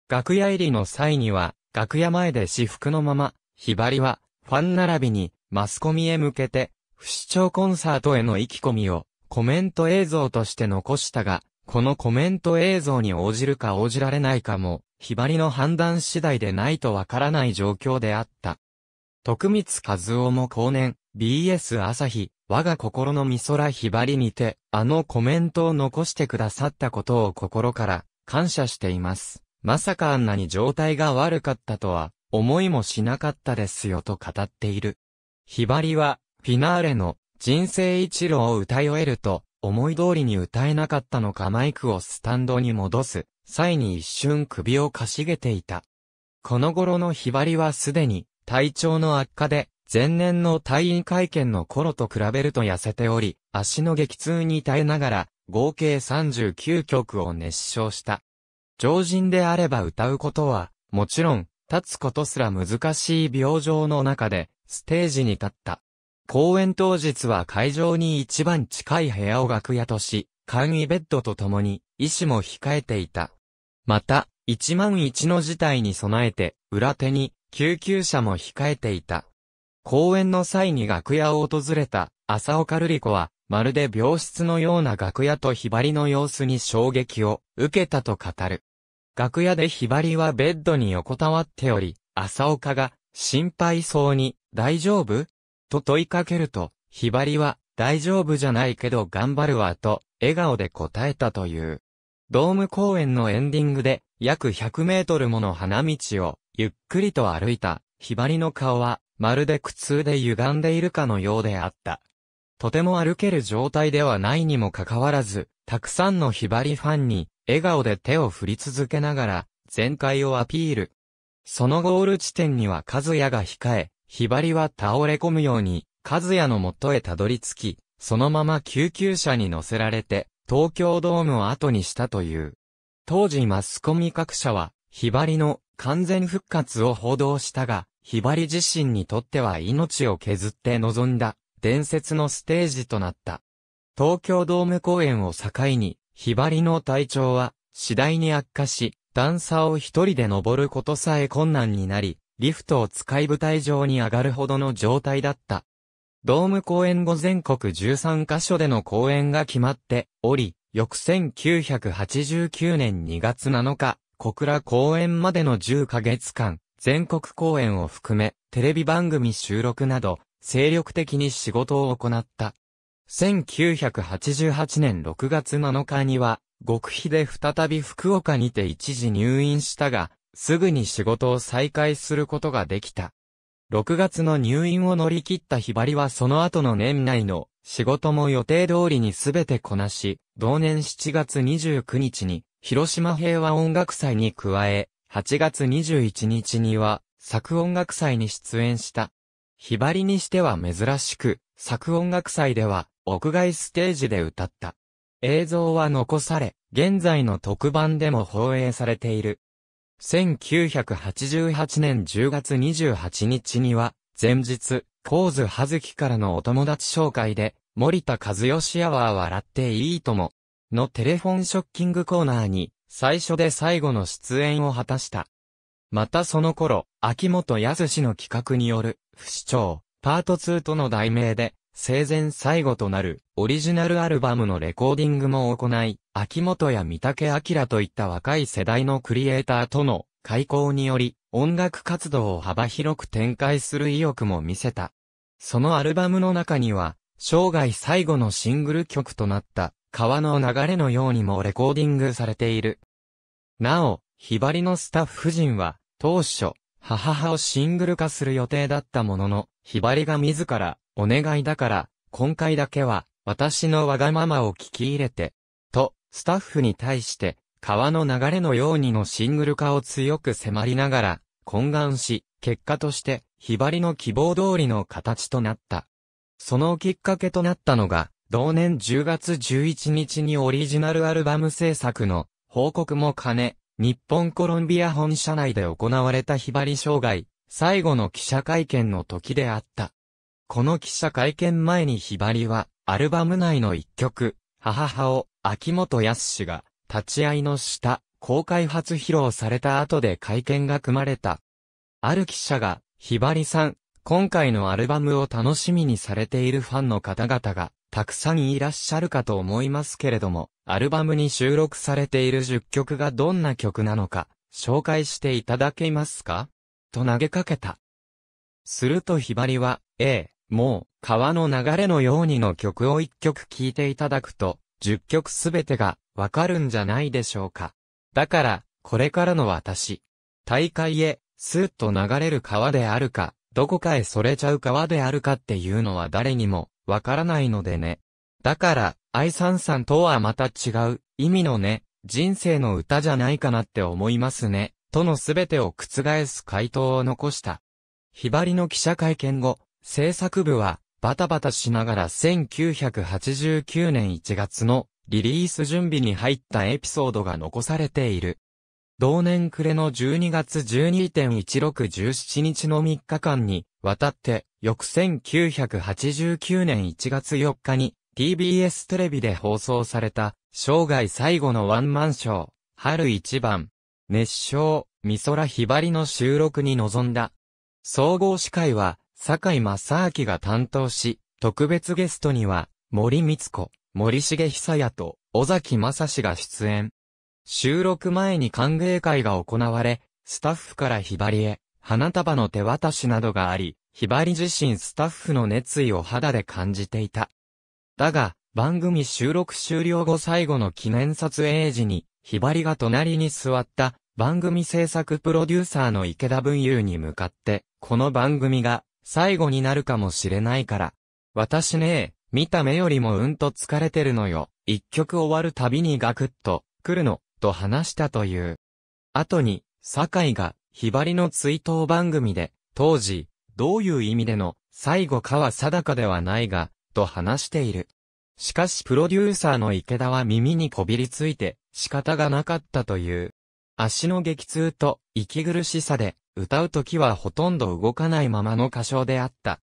楽屋入りの際には、楽屋前で私服のまま、ひばりは、ファン並びに、マスコミへ向けて、不死鳥コンサートへの意気込みを、コメント映像として残したが、このコメント映像に応じるか応じられないかも、ひばりの判断次第でないとわからない状況であった。徳光和夫も後年、BS 朝日、我が心の美空ひばりにて、あのコメントを残してくださったことを心から感謝しています。まさかあんなに状態が悪かったとは、思いもしなかったですよと語っている。ひばりは、フィナーレの人生一路を歌い終えると、思い通りに歌えなかったのかマイクをスタンドに戻す、際に一瞬首をかしげていた。この頃のひばりはすでに、体調の悪化で、前年の退院会見の頃と比べると痩せており、足の激痛に耐えながら、合計39曲を熱唱した。常人であれば歌うことは、もちろん、立つことすら難しい病状の中で、ステージに立った。公演当日は会場に一番近い部屋を楽屋とし、簡易ベッドと共に、医師も控えていた。また、一万一の事態に備えて、裏手に、救急車も控えていた。公演の際に楽屋を訪れた、浅岡瑠璃子は、まるで病室のような楽屋とひばりの様子に衝撃を受けたと語る。楽屋でひばりはベッドに横たわっており、浅岡が心配そうに、大丈夫と問いかけると、ひばりは、大丈夫じゃないけど頑張るわと、笑顔で答えたという。ドーム公演のエンディングで、約100メートルもの花道を、ゆっくりと歩いた、ひばりの顔は、まるで苦痛で歪んでいるかのようであった。とても歩ける状態ではないにもかかわらず、たくさんのひばりファンに、笑顔で手を振り続けながら、全開をアピール。そのゴール地点には和也が控え、ひばりは倒れ込むように、和也の元へたどり着き、そのまま救急車に乗せられて、東京ドームを後にしたという。当時マスコミ各社は、ひばりの完全復活を報道したが、ひばり自身にとっては命を削って臨んだ、伝説のステージとなった。東京ドーム公演を境に、ひばりの体調は、次第に悪化し、段差を一人で登ることさえ困難になり、リフトを使い舞台上に上がるほどの状態だった。ドーム公演後全国13カ所での公演が決まっており、翌1989年2月7日、小倉公演までの10ヶ月間、全国公演を含め、テレビ番組収録など、精力的に仕事を行った。1988年6月7日には、極秘で再び福岡にて一時入院したが、すぐに仕事を再開することができた。6月の入院を乗り切ったひばりはその後の年内の仕事も予定通りにすべてこなし、同年7月29日に広島平和音楽祭に加え、8月21日には、作音楽祭に出演した。ひばりにしては珍しく、作音楽祭では、屋外ステージで歌った。映像は残され、現在の特番でも放映されている。1988年10月28日には、前日、コーズ葉月からのお友達紹介で、森田和義アワー笑っていいとも、のテレフォンショッキングコーナーに最初で最後の出演を果たした。またその頃、秋元康の企画による、不死鳥、パート2との題名で、生前最後となる、オリジナルアルバムのレコーディングも行い、秋元や三宅明といった若い世代のクリエイターとの、開講により、音楽活動を幅広く展開する意欲も見せた。そのアルバムの中には、生涯最後のシングル曲となった、川の流れのようにもレコーディングされている。なお、ひばりのスタッフ陣は、当初、母母をシングル化する予定だったものの、ひばりが自ら、お願いだから、今回だけは、私のわがままを聞き入れて、と、スタッフに対して、川の流れのようにのシングル化を強く迫りながら、懇願し、結果として、ひばりの希望通りの形となった。そのきっかけとなったのが、同年10月11日にオリジナルアルバム制作の報告も兼ね、日本コロンビア本社内で行われたひばり障害、最後の記者会見の時であった。この記者会見前にひばりは、アルバム内の一曲、母を、秋元康が、立ち会いの下、公開初披露された後で会見が組まれた。ある記者が、ひばりさん、今回のアルバムを楽しみにされているファンの方々が、たくさんいらっしゃるかと思いますけれども、アルバムに収録されている10曲がどんな曲なのか、紹介していただけますかと投げかけた。するとひばりは、ええ、もう、川の流れのようにの曲を1曲聴いていただくと、10曲すべてがわかるんじゃないでしょうか。だから、これからの私、大会へ、スーッと流れる川であるか、どこかへそれちゃう川であるかっていうのは誰にも、わからないのでね。だから、愛さんさんとはまた違う、意味のね、人生の歌じゃないかなって思いますね、とのすべてを覆す回答を残した。ひばりの記者会見後、制作部は、バタバタしながら1989年1月のリリース準備に入ったエピソードが残されている。同年暮れの12月12.1617日の3日間にわたって翌1989年1月4日に TBS テレビで放送された生涯最後のワンマンショー、春一番、熱唱、美空ひばりの収録に臨んだ。総合司会は、坂井正明が担当し、特別ゲストには、森光子、森重久也と、尾崎正史が出演。収録前に歓迎会が行われ、スタッフからひばりへ、花束の手渡しなどがあり、ひばり自身スタッフの熱意を肌で感じていた。だが、番組収録終了後最後の記念撮影時に、ひばりが隣に座った番組制作プロデューサーの池田文雄に向かって、この番組が最後になるかもしれないから。私ね見た目よりもうんと疲れてるのよ。一曲終わるたびにガクッと、来るの、と話したという。後に、酒井が、ひばりの追悼番組で、当時、どういう意味での最後かは定かではないが、と話している。しかしプロデューサーの池田は耳にこびりついて仕方がなかったという。足の激痛と息苦しさで歌う時はほとんど動かないままの歌唱であった。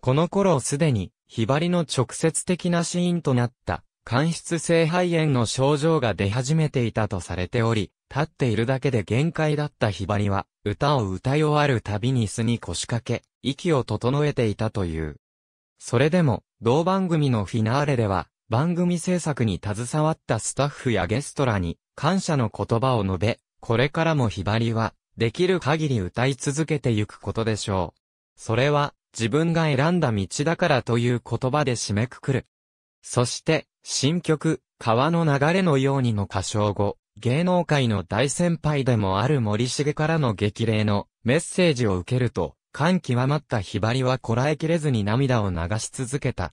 この頃すでに、ひばりの直接的なシーンとなった、間質性肺炎の症状が出始めていたとされており、立っているだけで限界だったひばりは、歌を歌い終わるたびに椅子に腰掛け、息を整えていたという。それでも、同番組のフィナーレでは、番組制作に携わったスタッフやゲストらに、感謝の言葉を述べ、これからもひばりは、できる限り歌い続けてゆくことでしょう。それは、自分が選んだ道だからという言葉で締めくくる。そして、新曲、川の流れのようにの歌唱後、芸能界の大先輩でもある森重からの激励のメッセージを受けると、感極まったひばりはこらえきれずに涙を流し続けた。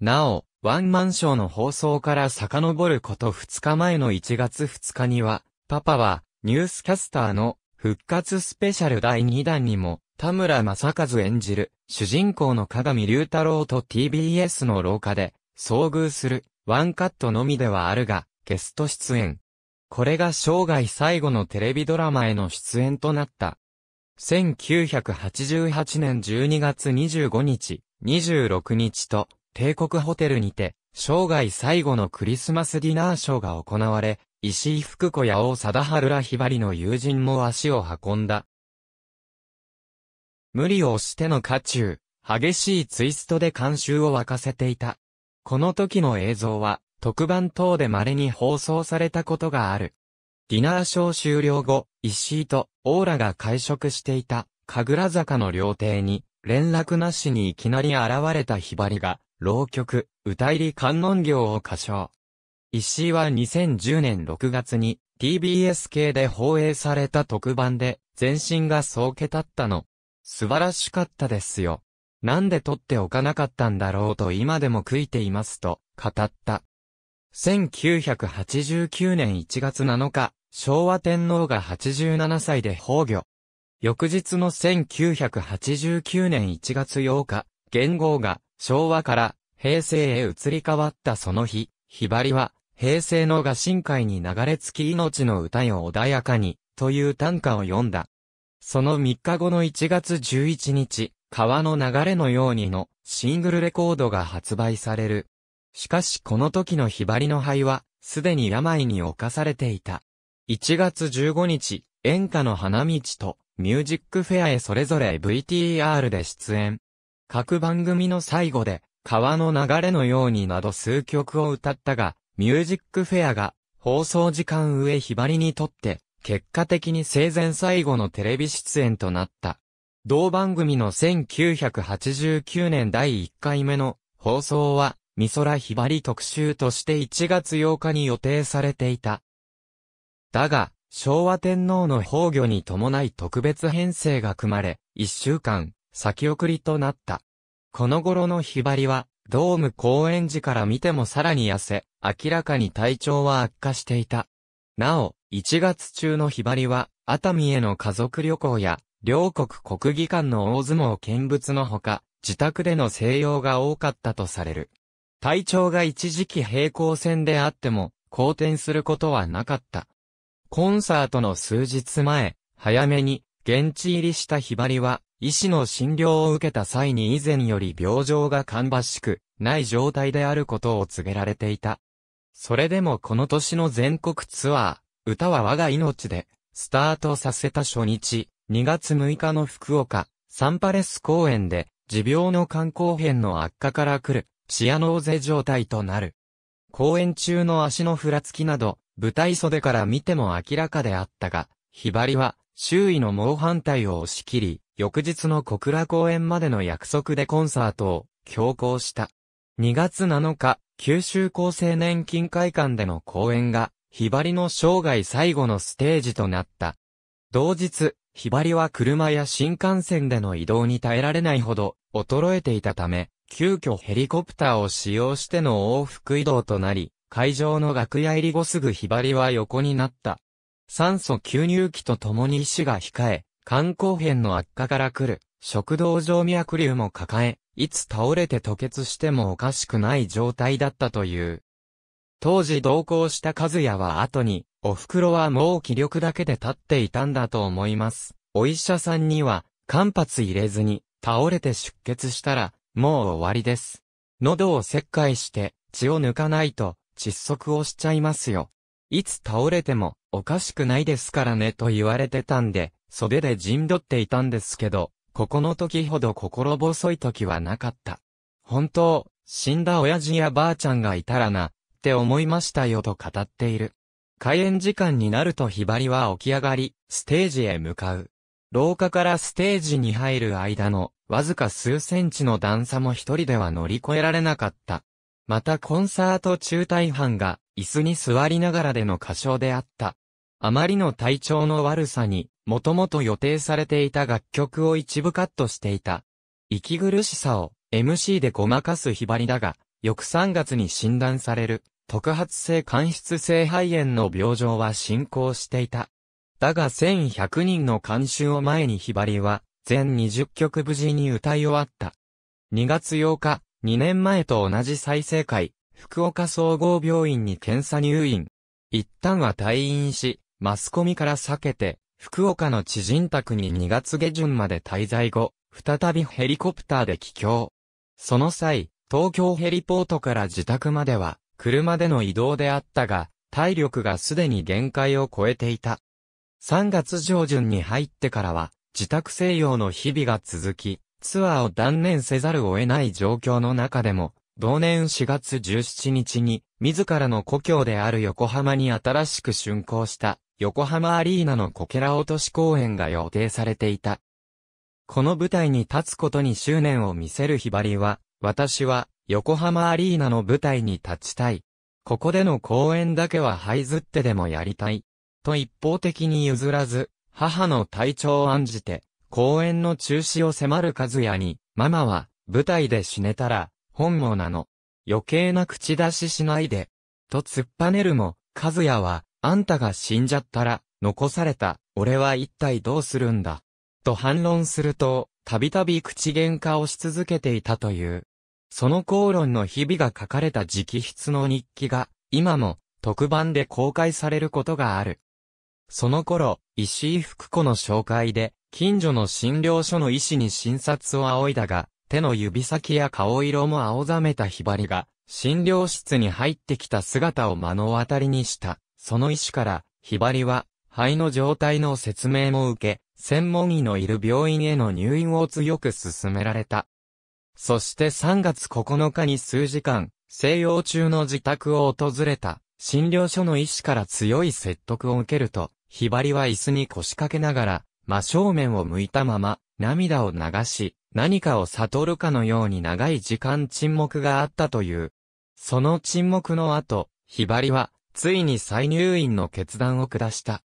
なお、ワンマンショーの放送から遡ること2日前の1月2日には、パパは、ニュースキャスターの復活スペシャル第2弾にも、田村正和演じる、主人公の鏡龍太郎と TBS の廊下で、遭遇する。ワンカットのみではあるが、ゲスト出演。これが生涯最後のテレビドラマへの出演となった。1988年12月25日、26日と、帝国ホテルにて、生涯最後のクリスマスディナーショーが行われ、石井福子や王貞治らひばりの友人も足を運んだ。無理をしての渦中、激しいツイストで観衆を沸かせていた。この時の映像は、特番等で稀に放送されたことがある。ディナーショー終了後、石井とオーラが会食していた、神楽坂の料亭に、連絡なしにいきなり現れたひばりが、浪曲、歌入り観音行を歌唱。石井は2010年6月に、TBS 系で放映された特番で、全身がそうけたったの。素晴らしかったですよ。なんで取っておかなかったんだろうと今でも悔いていますと、語った。1989年1月7日、昭和天皇が87歳で崩御。翌日の1989年1月8日、元号が昭和から平成へ移り変わったその日、ひばりは平成の画神会に流れ着き命の歌よ穏やかにという短歌を読んだ。その3日後の1月11日、川の流れのようにのシングルレコードが発売される。しかしこの時のひばりの灰は、すでに病に侵されていた。1月15日、演歌の花道とミュージックフェアへそれぞれ VTR で出演。各番組の最後で、川の流れのようになど数曲を歌ったが、ミュージックフェアが放送時間上ひばりにとって、結果的に生前最後のテレビ出演となった。同番組の1989年第1回目の放送は、美空ひばり特集として1月8日に予定されていた。だが、昭和天皇の崩御に伴い特別編成が組まれ、1週間、先送りとなった。この頃のひばりは、ドーム公演時から見てもさらに痩せ、明らかに体調は悪化していた。なお、1月中のひばりは、熱海への家族旅行や、両国国技館の大相撲見物のほか、自宅での静養が多かったとされる。体調が一時期平行線であっても、好転することはなかった。コンサートの数日前、早めに、現地入りしたひばりは、医師の診療を受けた際に以前より病状が芳しく、ない状態であることを告げられていた。それでもこの年の全国ツアー、歌は我が命で、スタートさせた初日、2月6日の福岡、サンパレス公園で、持病の肝硬変の悪化から来る、シアノーゼ状態となる。公演中の足のふらつきなど、舞台袖から見ても明らかであったが、ひばりは、周囲の猛反対を押し切り、翌日の小倉公演までの約束でコンサートを強行した。2月7日、九州厚生年金会館での公演が、ひばりの生涯最後のステージとなった。同日、ひばりは車や新幹線での移動に耐えられないほど衰えていたため、急遽ヘリコプターを使用しての往復移動となり、会場の楽屋入り後すぐひばりは横になった。酸素吸入器と共に医師が控え、肝硬変の悪化から来る、食道上脈瘤も抱え、いつ倒れて吐血してもおかしくない状態だったという。当時同行した和也は後に、お袋はもう気力だけで立っていたんだと思います。お医者さんには、間髪入れずに、倒れて出血したら、もう終わりです。喉を切開して、血を抜かないと、窒息をしちゃいますよ。いつ倒れても、おかしくないですからねと言われてたんで、袖で陣取っていたんですけど、ここの時ほど心細い時はなかった。本当、死んだ親父やばあちゃんがいたらな、って思いましたよと語っている。開演時間になるとひばりは起き上がり、ステージへ向かう。廊下からステージに入る間の、わずか数センチの段差も一人では乗り越えられなかった。またコンサート中大半が、椅子に座りながらでの歌唱であった。あまりの体調の悪さに、もともと予定されていた楽曲を一部カットしていた。息苦しさを、MC でごまかすひばりだが、翌3月に診断される。特発性間質性肺炎の病状は進行していた。だが1100人の監修を前にひばりは、全20曲無事に歌い終わった。2月8日、2年前と同じ再生会、福岡総合病院に検査入院。一旦は退院し、マスコミから避けて、福岡の知人宅に2月下旬まで滞在後、再びヘリコプターで帰郷。その際、東京ヘリポートから自宅までは、車での移動であったが、体力がすでに限界を超えていた。3月上旬に入ってからは、自宅静養の日々が続き、ツアーを断念せざるを得ない状況の中でも、同年4月17日に、自らの故郷である横浜に新しく竣工した、横浜アリーナのこけら落とし公演が予定されていた。この舞台に立つことに執念を見せるひばりは、私は、横浜アリーナの舞台に立ちたい。ここでの公演だけは這いずってでもやりたい。と一方的に譲らず、母の体調を案じて、公演の中止を迫る和也に、ママは、舞台で死ねたら、本望なの。余計な口出ししないで。と突っぱねるも、和也は、あんたが死んじゃったら、残された、俺は一体どうするんだ。と反論すると、たびたび口喧嘩をし続けていたという。その口論の日々が書かれた直筆の日記が、今も特番で公開されることがある。その頃、石井福子の紹介で、近所の診療所の医師に診察を仰いだが、手の指先や顔色も青ざめたひばりが、診療室に入ってきた姿を目の当たりにした。その医師から、ひばりは、肺の状態の説明も受け、専門医のいる病院への入院を強く勧められた。そして3月9日に数時間、静養中の自宅を訪れた、診療所の医師から強い説得を受けると、ひばりは椅子に腰掛けながら、真正面を向いたまま、涙を流し、何かを悟るかのように長い時間沈黙があったという。その沈黙の後、ひばりは、ついに再入院の決断を下した。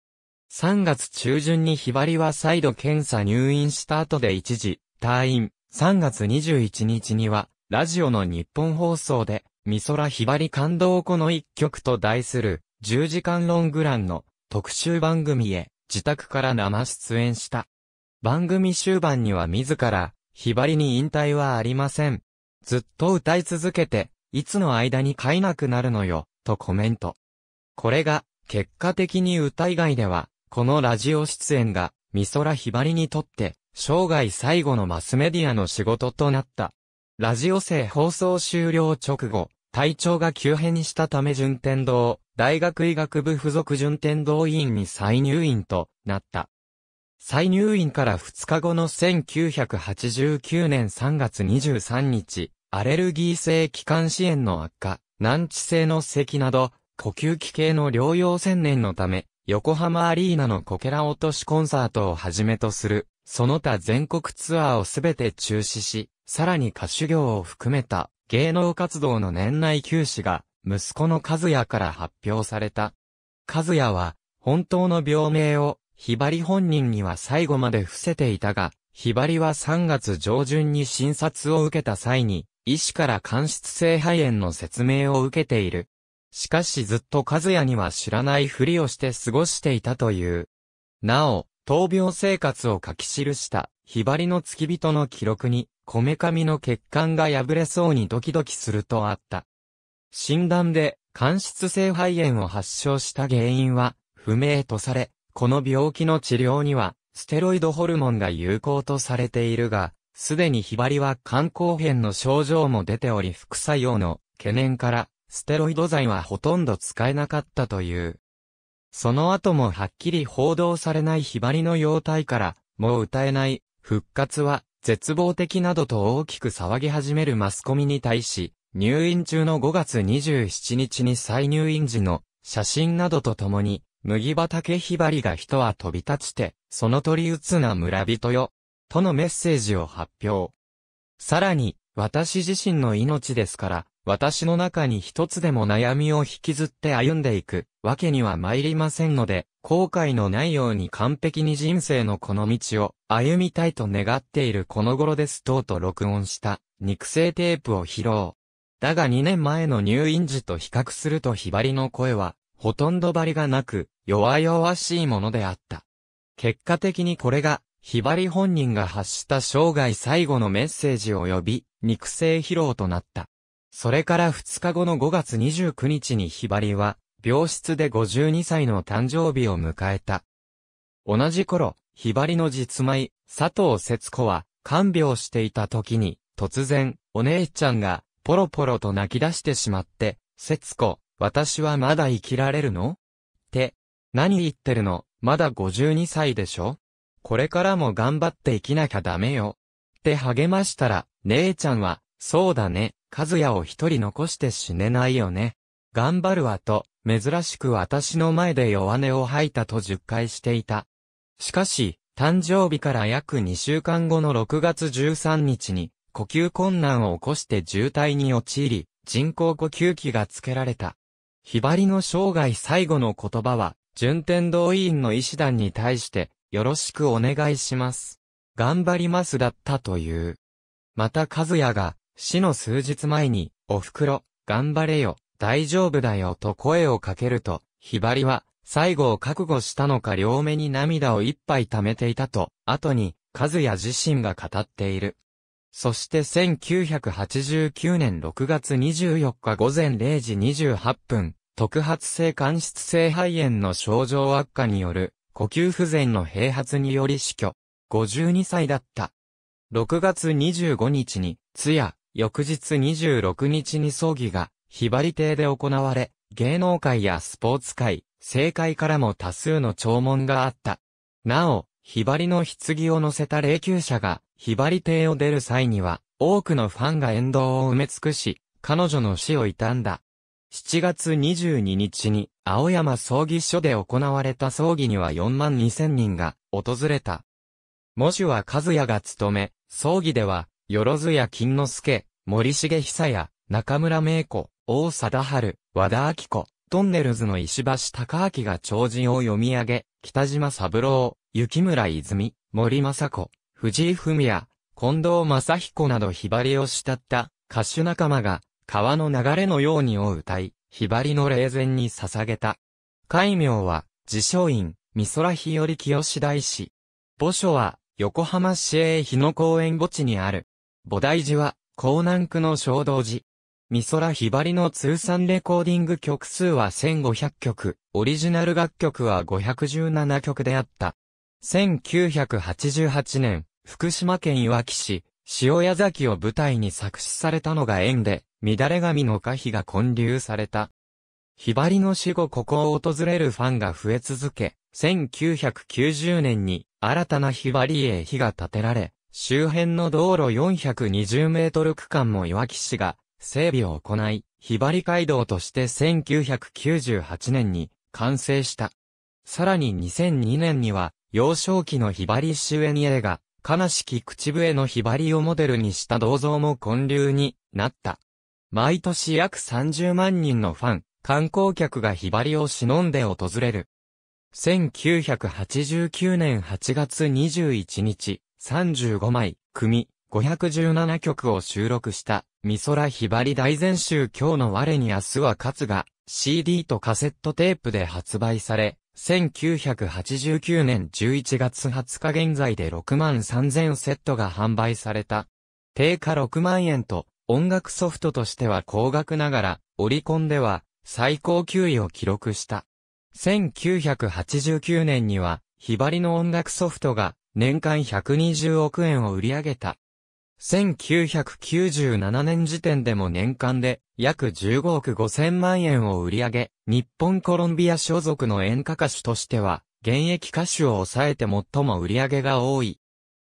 3月中旬にひばりは再度検査入院した後で一時、退院。3月21日には、ラジオの日本放送で、美空ひばり感動この一曲と題する、10時間ロングランの特集番組へ、自宅から生出演した。番組終盤には自ら、ひばりに引退はありません。ずっと歌い続けて、いつの間に飼えなくなるのよ、とコメント。これが、結果的に歌以外では、このラジオ出演が、美空ひばりにとって、生涯最後のマスメディアの仕事となった。ラジオ生放送終了直後、体調が急変したため順天堂、大学医学部附属順天堂医院に再入院となった。再入院から2日後の1989年3月23日、アレルギー性気管支炎の悪化、難治性の咳など、呼吸器系の療養専念のため、横浜アリーナのこけら落としコンサートをはじめとするその他全国ツアーをすべて中止し、さらに歌手業を含めた芸能活動の年内休止が息子の和也から発表された。和也は本当の病名をひばり本人には最後まで伏せていたが、ひばりは3月上旬に診察を受けた際に、医師から間質性肺炎の説明を受けている。しかしずっと和也には知らないふりをして過ごしていたという。なお、闘病生活を書き記した、ひばりの付き人の記録に、こめかみの血管が破れそうにドキドキするとあった。診断で、間質性肺炎を発症した原因は、不明とされ、この病気の治療には、ステロイドホルモンが有効とされているが、すでにひばりは肝硬変の症状も出ており副作用の懸念から、ステロイド剤はほとんど使えなかったという。その後もはっきり報道されないひばりの様態から、もう歌えない、復活は、絶望的などと大きく騒ぎ始めるマスコミに対し、入院中の5月27日に再入院時の写真などとともに、麦畑ひばりが人は飛び立ちて、その鳥打つな村人よ、とのメッセージを発表。さらに、私自身の命ですから、私の中に一つでも悩みを引きずって歩んでいくわけには参りませんので、後悔のないように完璧に人生のこの道を歩みたいと願っているこの頃ですとうと録音した肉声テープを披露。だが2年前の入院時と比較するとひばりの声は、ほとんどバリがなく、弱々しいものであった。結果的にこれが、ひばり本人が発した生涯最後のメッセージ及び、肉声披露となった。それから2日後の5月29日にひばりは、病室で52歳の誕生日を迎えた。同じ頃、ひばりの実米、佐藤節子は、看病していた時に、突然、お姉ちゃんが、ポロポロと泣き出してしまって、節子、私はまだ生きられるのって、何言ってるの、まだ52歳でしょこれからも頑張って生きなきゃダメよ。って励ましたら、姉ちゃんは、そうだね、和也を一人残して死ねないよね。頑張るわと、珍しく私の前で弱音を吐いたと10回していた。しかし、誕生日から約2週間後の6月13日に、呼吸困難を起こして渋滞に陥り、人工呼吸器がつけられた。ひばりの生涯最後の言葉は、順天堂委員の医師団に対して、よろしくお願いします。頑張りますだったという。また和也が、死の数日前に、お袋、頑張れよ、大丈夫だよと声をかけると、ひばりは、最後を覚悟したのか両目に涙をいっぱい溜めていたと、後に、和也自身が語っている。そして1989年6月24日午前0時28分、特発性間質性肺炎の症状悪化による、呼吸不全の併発により死去。52歳だった。6月25日に、通夜、翌日26日に葬儀が、ひばり邸で行われ、芸能界やスポーツ界、政界からも多数の弔問があった。なお、ひばりの棺を乗せた霊柩車が、ひばり邸を出る際には、多くのファンが沿道を埋め尽くし、彼女の死を悼んだ。7月22日に、青山葬儀所で行われた葬儀には4万2000人が訪れた。もしは和也が務め、葬儀では、よろずや金之助、森重久也、中村明子、大貞治、和田明子、トンネルズの石橋隆明が長人を読み上げ、北島三郎、雪村泉、森正子、藤井文也、近藤正彦などひばりを慕った歌手仲間が川の流れのようにを歌い、ひばりの霊前に捧げた。戒名は、自称院、美空日和清大師。墓所は、横浜市営日野公園墓地にある、菩提寺は、江南区の小道寺。美空ひばりの通算レコーディング曲数は1500曲、オリジナル楽曲は517曲であった。1988年、福島県いわき市、塩屋崎を舞台に作詞されたのが縁で、乱れ髪の歌碑が建立された。ひばりの死後ここを訪れるファンが増え続け、1990年に新たなひばりへ火が建てられ、周辺の道路420メートル区間もいわき市が整備を行い、ひばり街道として1998年に完成した。さらに2002年には、幼少期のひばり周辺家が、悲しき口笛のひばりをモデルにした銅像も混流になった。毎年約30万人のファン、観光客がひばりを忍んで訪れる。1989年8月21日、35枚、組、517曲を収録した、美空ひばり大全集今日の我に明日は勝つが、CD とカセットテープで発売され、1989年11月20日現在で6万3000セットが販売された。定価6万円と、音楽ソフトとしては高額ながら、オリコンでは最高級位を記録した。1989年には、ひばりの音楽ソフトが年間120億円を売り上げた。1997年時点でも年間で約15億5000万円を売り上げ、日本コロンビア所属の演歌歌手としては、現役歌手を抑えて最も売り上げが多い。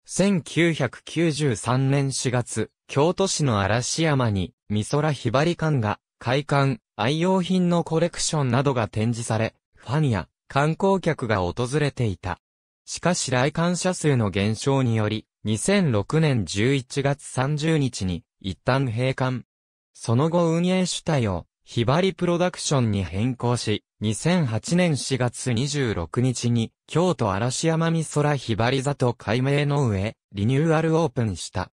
1993年4月、京都市の嵐山に、美空ひばり館が、開館、愛用品のコレクションなどが展示され、ファンや観光客が訪れていた。しかし来館者数の減少により、2006年11月30日に一旦閉館。その後運営主体をひばりプロダクションに変更し、2008年4月26日に京都嵐山美空ひばり座と改名の上、リニューアルオープンした。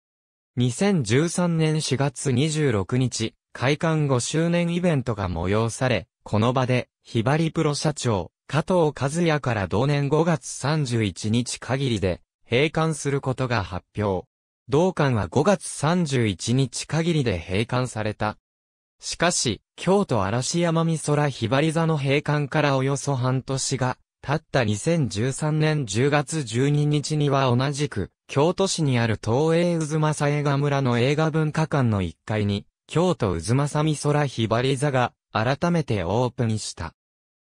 2013年4月26日、開館5周年イベントが催され、この場で、ひばりプロ社長、加藤和也から同年5月31日限りで、閉館することが発表。同館は5月31日限りで閉館された。しかし、京都嵐山美空ひばり座の閉館からおよそ半年が、経った2013年10月12日には同じく、京都市にある東映渦政映画村の映画文化館の1階に、京都渦政美空ひばり座が、改めてオープンした。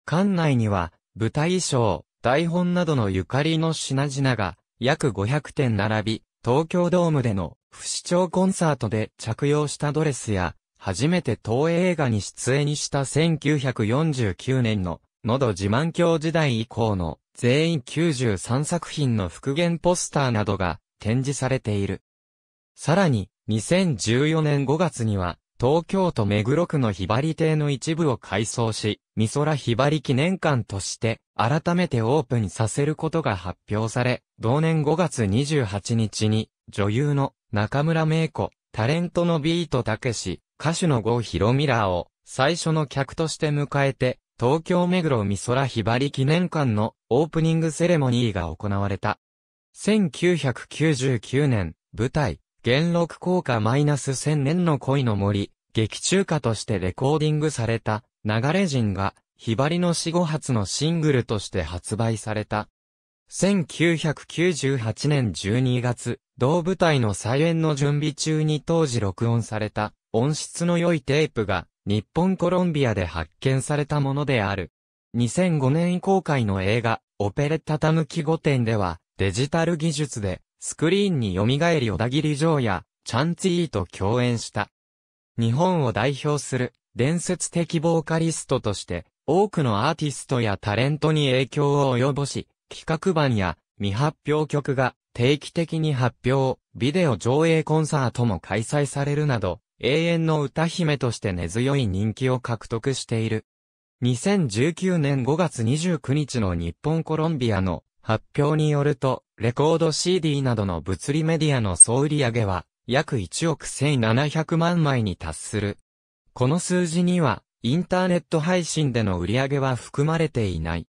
館内には、舞台衣装、台本などのゆかりの品々が、約500点並び、東京ドームでの不死鳥コンサートで着用したドレスや、初めて東映映画に出演した1949年の、喉自慢鏡時代以降の全員93作品の復元ポスターなどが展示されている。さらに、2014年5月には、東京都目黒区のひばり邸の一部を改装し、美空ひばり記念館として、改めてオープンさせることが発表され、同年5月28日に、女優の中村芽子、タレントのビートたけし、歌手の郷ひろみらを、最初の客として迎えて、東京目黒美空ひばり記念館のオープニングセレモニーが行われた。1999年、舞台、元禄効果マイナス千年の恋の森、劇中歌としてレコーディングされた、流れ人が、ひばりの死後発のシングルとして発売された。1998年12月、同舞台の再演の準備中に当時録音された、音質の良いテープが、日本コロンビアで発見されたものである。2005年公開の映画、オペレッタタヌキ御殿では、デジタル技術で、スクリーンに蘇り小田切城や、チャンツィーと共演した。日本を代表する伝説的ボーカリストとして、多くのアーティストやタレントに影響を及ぼし、企画版や未発表曲が定期的に発表、ビデオ上映コンサートも開催されるなど、永遠の歌姫として根強い人気を獲得している。2019年5月29日の日本コロンビアの発表によると、レコード CD などの物理メディアの総売上は、約1億1700万枚に達する。この数字には、インターネット配信での売上は含まれていない。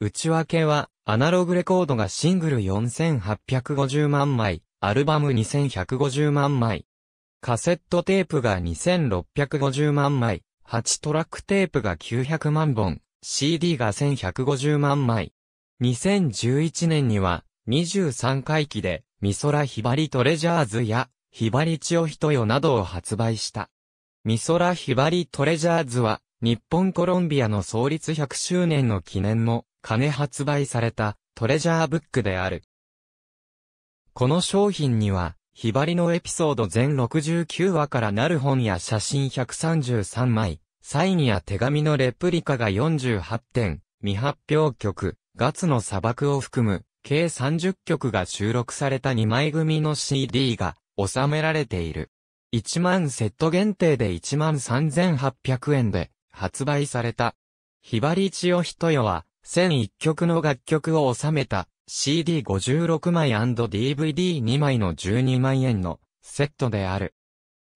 内訳は、アナログレコードがシングル4850万枚、アルバム2150万枚、カセットテープが2650万枚、8トラックテープが900万本、CD が1150万枚。2011年には、23回期で、美空ひばりトレジャーズや、ひばり千代人よなどを発売した。美空ひばりトレジャーズは、日本コロンビアの創立100周年の記念の、金発売された、トレジャーブックである。この商品には、ひばりのエピソード全69話からなる本や写真133枚、サインや手紙のレプリカが48点、未発表曲、ガツの砂漠を含む計30曲が収録された2枚組の CD が収められている。1万セット限定で1万3800円で発売された。ひばりちよひとよは、1001曲の楽曲を収めた CD56 枚 &DVD2 枚の12万円のセットである。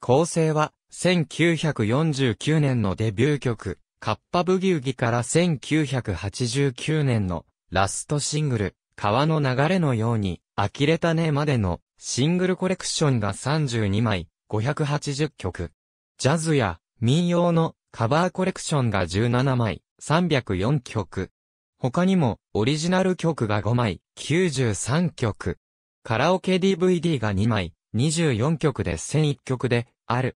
構成は、1949年のデビュー曲、カッパブギウギから1989年のラストシングル、川の流れのように、呆れたねまでのシングルコレクションが32枚、580曲。ジャズや民謡のカバーコレクションが17枚、304曲。他にもオリジナル曲が5枚、93曲。カラオケ DVD が2枚、24曲で1001曲である。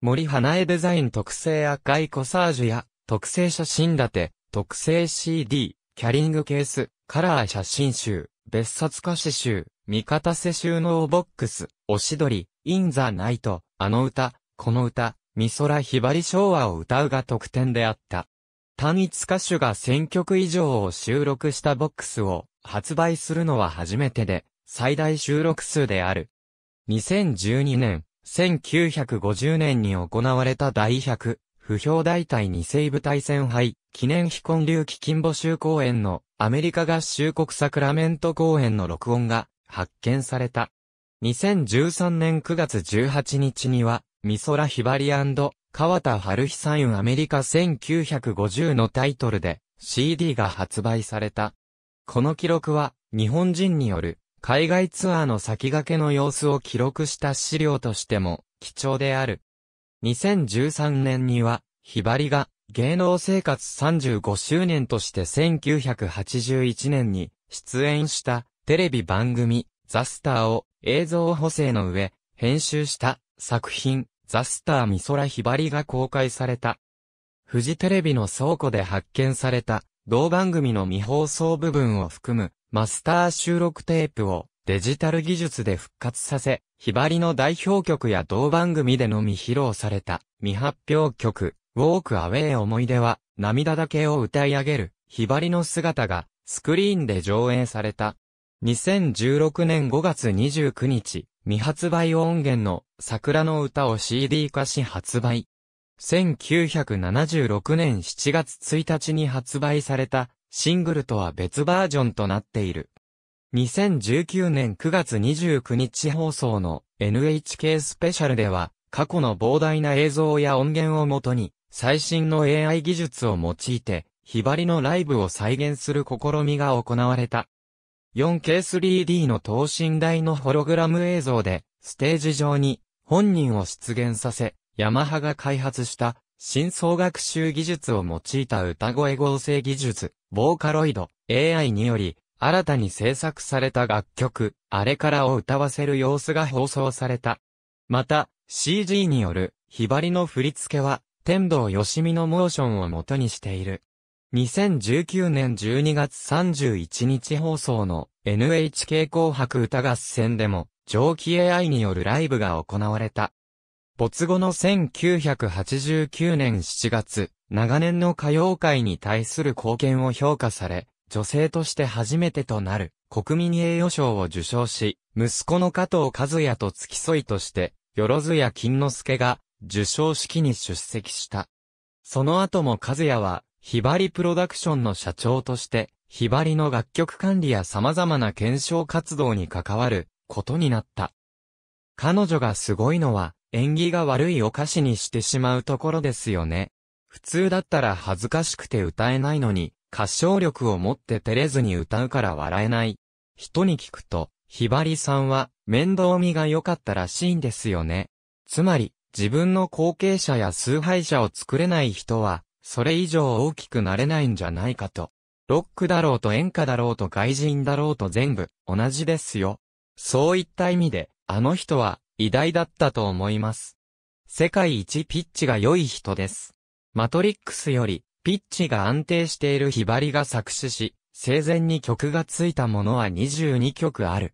森花江デザイン特製赤いコサージュや特製写真立て、特製 CD、キャリングケース、カラー写真集、別冊歌詞集、味方世収納ボックス、おしどり、インザナイト、あの歌、この歌、美空ひばり昭和を歌うが特典であった。単一歌手が1000曲以上を収録したボックスを発売するのは初めてで、最大収録数である。2012年、1950年に行われた第100、不評大隊二西部大戦敗、記念非建流基金募集公演のアメリカ合衆国サクラメント公演の録音が発見された。2013年9月18日には、美空ひばり川田春日サインアメリカ1950のタイトルで CD が発売された。この記録は日本人による海外ツアーの先駆けの様子を記録した資料としても貴重である。2013年にはひばりが芸能生活35周年として1981年に出演したテレビ番組ザ・スターを映像補正の上編集した作品ザ・スター美空ひばりが公開された。富士テレビの倉庫で発見された同番組の未放送部分を含むマスター収録テープをデジタル技術で復活させ、ひばりの代表曲や同番組でのみ披露された未発表曲、ウォークアウェイ思い出は、涙だけを歌い上げる、ひばりの姿が、スクリーンで上映された。2016年5月29日、未発売音源の、桜の歌を CD 化し発売。1976年7月1日に発売された、シングルとは別バージョンとなっている。2019年9月29日放送の NHK スペシャルでは、過去の膨大な映像や音源をもとに、最新の AI 技術を用いて、ひばりのライブを再現する試みが行われた。4K3D の等身大のホログラム映像で、ステージ上に本人を出現させ、ヤマハが開発した新層学習技術を用いた歌声合成技術、ボーカロイド、AI により、新たに制作された楽曲、あれからを歌わせる様子が放送された。また、CG による、ひばりの振り付けは、天童よしみのモーションを元にしている。2019年12月31日放送の NHK 紅白歌合戦でも蒸気 AI によるライブが行われた。没後の1989年7月、長年の歌謡界に対する貢献を評価され、女性として初めてとなる国民栄誉賞を受賞し、息子の加藤和也と付き添いとして、よろずや金之助が受賞式に出席した。その後も和也は、ひばりプロダクションの社長として、ひばりの楽曲管理や様々な検証活動に関わることになった。彼女がすごいのは、縁起が悪いお菓子にしてしまうところですよね。普通だったら恥ずかしくて歌えないのに、歌唱力を持って照れずに歌うから笑えない。人に聞くと、ひばりさんは面倒見が良かったらしいんですよね。つまり、自分の後継者や崇拝者を作れない人は、それ以上大きくなれないんじゃないかと。ロックだろうと演歌だろうと外人だろうと全部同じですよ。そういった意味で、あの人は偉大だったと思います。世界一ピッチが良い人です。マトリックスより、ピッチが安定しているひばりが作詞し、生前に曲がついたものは22曲ある。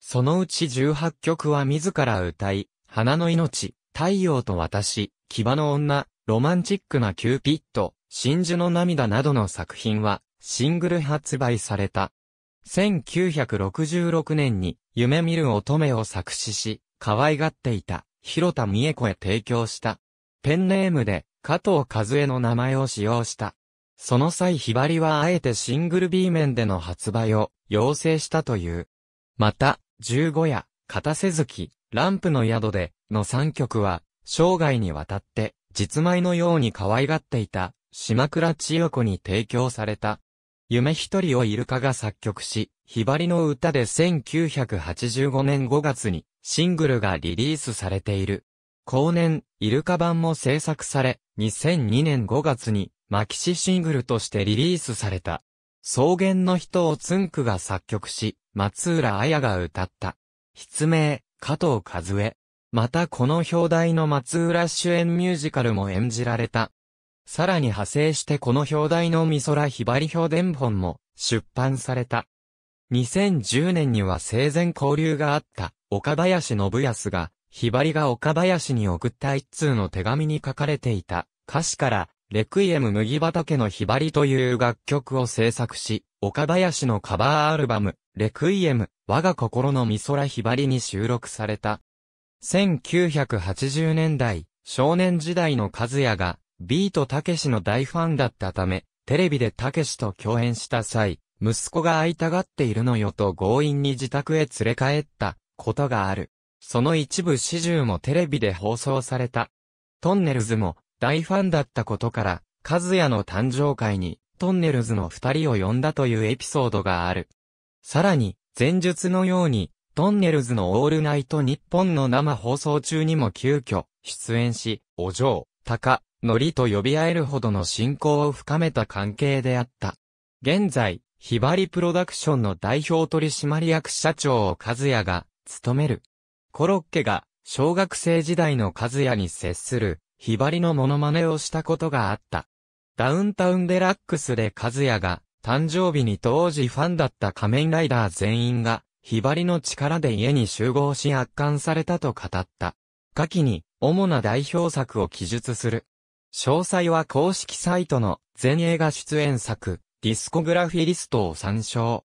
そのうち18曲は自ら歌い、花の命、太陽と私、騎馬の女、ロマンチックなキューピッド、真珠の涙などの作品は、シングル発売された。1966年に、夢見る乙女を作詞し、可愛がっていた、広田美恵子へ提供した。ペンネームで、加藤和恵の名前を使用した。その際ひばりはあえてシングル B 面での発売を要請したという。また、15夜、片瀬月、ランプの宿で、の3曲は、生涯にわたって、実前のように可愛がっていた、島倉千代子に提供された。夢一人をイルカが作曲し、ひばりの歌で1985年5月にシングルがリリースされている。後年、イルカ版も制作され、2002年5月にマキシシングルとしてリリースされた。草原の人をつんくが作曲し、松浦綾が歌った。筆名、加藤和恵。またこの表題の松浦主演ミュージカルも演じられた。さらに派生してこの表題の美空ひばり表伝本も出版された。2010年には生前交流があった岡林信康が、ひばりが岡林に送った一通の手紙に書かれていた歌詞からレクイエム麦畑のひばりという楽曲を制作し、岡林のカバーアルバム、レクイエム、我が心の美空ひばりに収録された。1980年代、少年時代の和也が、ビートたけしの大ファンだったため、テレビでたけしと共演した際、息子が会いたがっているのよと強引に自宅へ連れ帰ったことがある。その一部始終もテレビで放送された。トンネルズも大ファンだったことから、和也の誕生会にトンネルズの二人を呼んだというエピソードがある。さらに、前述のように、トンネルズのオールナイト日本の生放送中にも急遽出演し、お嬢、カ、のりと呼び合えるほどの信仰を深めた関係であった。現在、ひばりプロダクションの代表取締役社長を和也が務める。コロッケが小学生時代の和也に接するひばりのモノマネをしたことがあった。ダウンタウンデラックスで和也が誕生日に当時ファンだった仮面ライダー全員がひばりの力で家に集合し圧巻されたと語った。下記に、主な代表作を記述する。詳細は公式サイトの全映画出演作、ディスコグラフィリストを参照。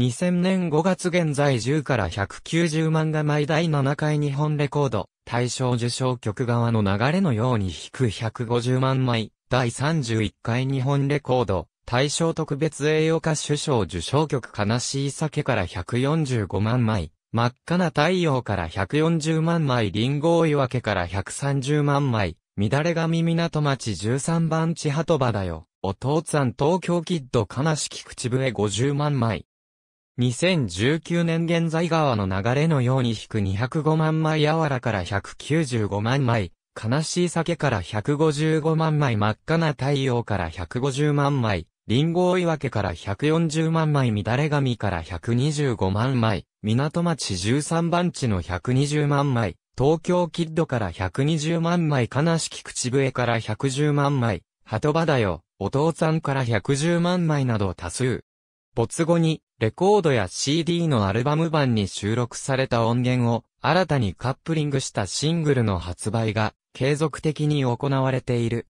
2000年5月現在10から190万画毎第7回日本レコード、大賞受賞曲側の流れのように引く150万枚、第31回日本レコード、大賞特別栄誉歌手賞受賞曲悲しい酒から145万枚、真っ赤な太陽から140万枚、リンゴ追い分けから130万枚、乱れ髪港町13番地鳩場だよ。お父さん東京キッド悲しき口笛50万枚。2019年現在川の流れのように引く205万枚柔らから195万枚。悲しい酒から155万枚真っ赤な太陽から150万枚、リンゴ追分けから140万枚乱れ紙から125万枚、港町13番地の120万枚、東京キッドから120万枚悲しき口笛から110万枚、鳩場だよ、お父さんから110万枚など多数。没後に、レコードや CD のアルバム版に収録された音源を、新たにカップリングしたシングルの発売が、継続的に行われている。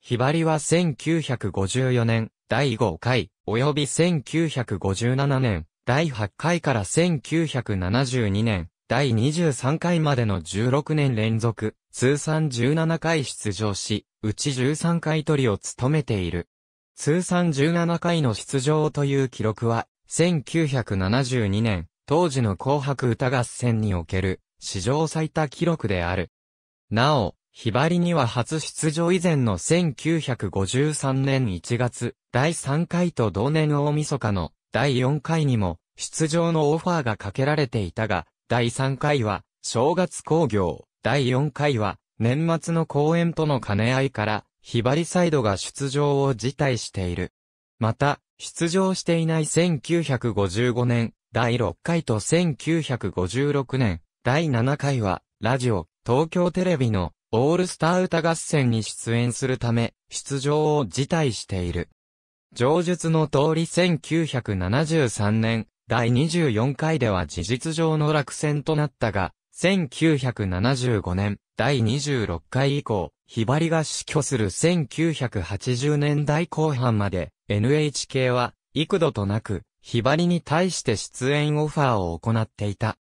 ひばりは1954年、第5回、及び1957年、第8回から1972年、第23回までの16年連続、通算17回出場し、うち13回取りを務めている。通算17回の出場という記録は、1972年、当時の紅白歌合戦における、史上最多記録である。なお、ひばりには初出場以前の1953年1月、第3回と同年大晦日の第4回にも出場のオファーがかけられていたが、第3回は正月工業、第4回は年末の公演との兼ね合いから、ひばりサイドが出場を辞退している。また、出場していない1955年、第6回と1956年、第7回は、ラジオ、東京テレビのオールスター歌合戦に出演するため、出場を辞退している。上述の通り1973年、第24回では事実上の落選となったが、1975年、第26回以降、ひばりが死去する1980年代後半まで、NHK は、幾度となく、ひばりに対して出演オファーを行っていた。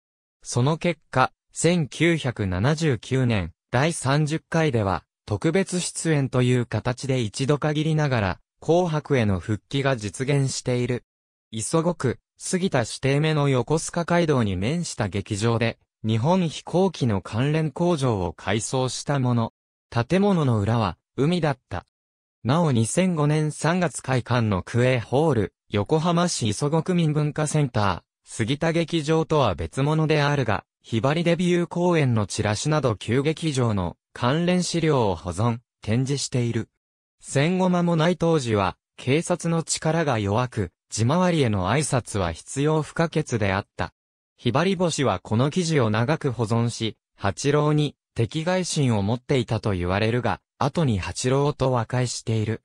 その結果、1979年、第30回では、特別出演という形で一度限りながら、紅白への復帰が実現している。磯子区、杉田指定目の横須賀街道に面した劇場で、日本飛行機の関連工場を改装したもの。建物の裏は、海だった。なお2005年3月開館のクエホール、横浜市磯子区民文化センター、杉田劇場とは別物であるが、ひばりデビュー公演のチラシなど旧劇場の関連資料を保存、展示している。戦後間もない当時は、警察の力が弱く、地回りへの挨拶は必要不可欠であった。ひばり星はこの記事を長く保存し、八郎に敵外心を持っていたと言われるが、後に八郎と和解している。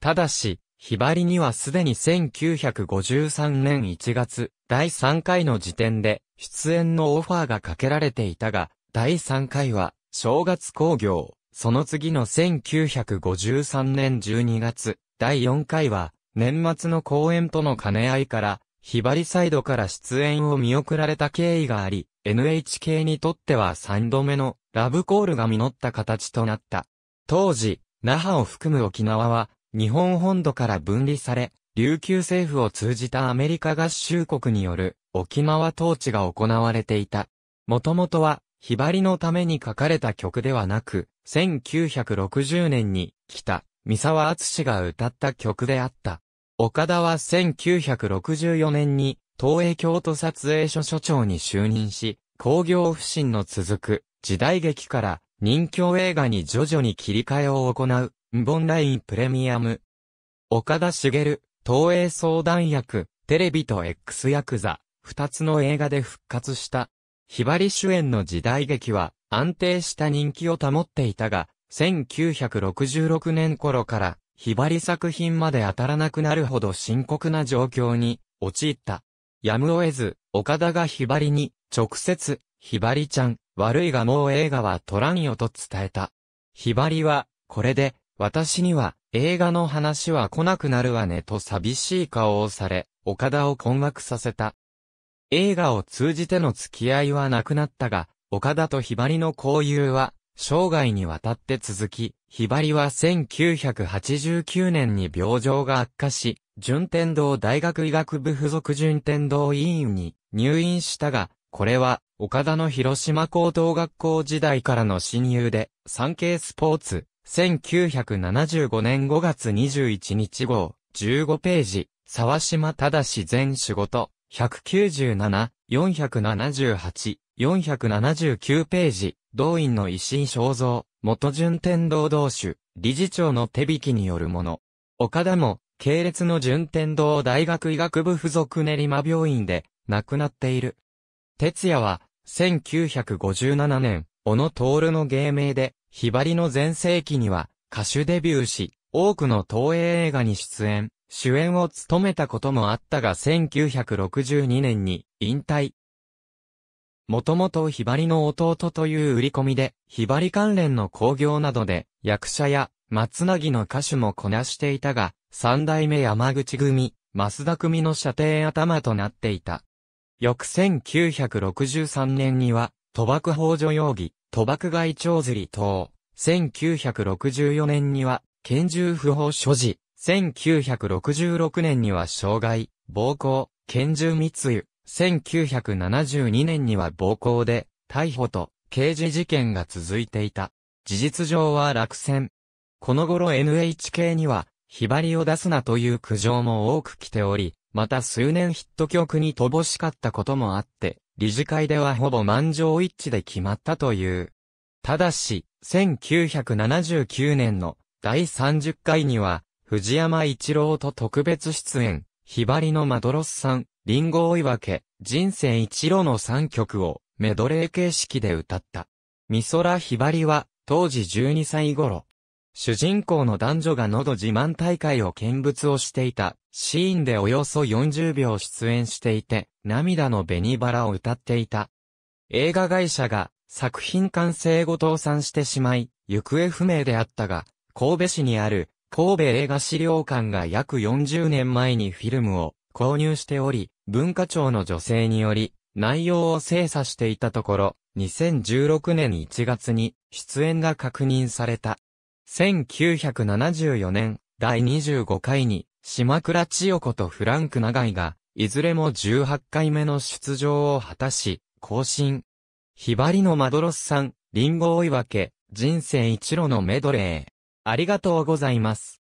ただし、ひばりにはすでに1953年1月、第3回の時点で、出演のオファーがかけられていたが、第3回は、正月工業、その次の1953年12月、第4回は、年末の公演との兼ね合いから、ひばりサイドから出演を見送られた経緯があり、NHK にとっては3度目のラブコールが実った形となった。当時、那覇を含む沖縄は、日本本土から分離され、琉球政府を通じたアメリカ合衆国による沖縄統治が行われていた。もともとは、ひばりのために書かれた曲ではなく、1960年に、北、三沢敦が歌った曲であった。岡田は1964年に、東映京都撮影所所長に就任し、工業不振の続く時代劇から人気映画に徐々に切り替えを行う、ボンラインプレミアム。岡田茂、東映相談役、テレビと X ヤクザ、二つの映画で復活した。ひばり主演の時代劇は安定した人気を保っていたが、1966年頃からひばり作品まで当たらなくなるほど深刻な状況に陥った。やむを得ず、岡田がひばりに直接、ひばりちゃん、悪いがもう映画は撮らんよと伝えた。ひばりは、これで、私には映画の話は来なくなるわねと寂しい顔をされ、岡田を困惑させた。映画を通じての付き合いはなくなったが、岡田とひばりの交友は、生涯にわたって続き、ひばりは1989年に病状が悪化し、順天堂大学医学部附属順天堂医院に入院したが、これは、岡田の広島高等学校時代からの親友で、産経スポーツ、1975年5月21日号、15ページ、沢島正全仕事、197、478、479ページ、同院の石井正造、元順天堂同種、理事長の手引きによるもの。岡田も、系列の順天堂大学医学部附属練馬病院で、亡くなっている。哲也は、1957年、小野徹の芸名で、ひばりの前世紀には歌手デビューし、多くの東映映画に出演、主演を務めたこともあったが1962年に引退。もともとひばりの弟という売り込みで、ひばり関連の興行などで役者や松なぎの歌手もこなしていたが、三代目山口組、増田組の射程頭となっていた。翌1963年には、賭博法助容疑、賭博外長釣り等。1964年には、拳銃不法所持。1966年には傷害、暴行、拳銃密輸。1972年には暴行で、逮捕と、刑事事件が続いていた。事実上は落選。この頃 NHK には、ひばりを出すなという苦情も多く来ており、また数年ヒット曲に乏しかったこともあって、理事会ではほぼ満場一致で決まったという。ただし、1979年の第30回には、藤山一郎と特別出演、ひばりのマドロスさん、リンゴ追い分け、人生一路の3曲をメドレー形式で歌った。美空ひばりは、当時12歳頃、主人公の男女が喉自慢大会を見物をしていたシーンでおよそ40秒出演していて、涙の紅バラを歌っていた。映画会社が作品完成後倒産してしまい、行方不明であったが、神戸市にある神戸映画資料館が約40年前にフィルムを購入しており、文化庁の女性により内容を精査していたところ、2016年1月に出演が確認された。1974年第25回に島倉千代子とフランク長井がいずれも18回目の出場を果たし、更新。ひばりのマドロスさん、リンゴ追い分け、人生一路のメドレー。ありがとうございます。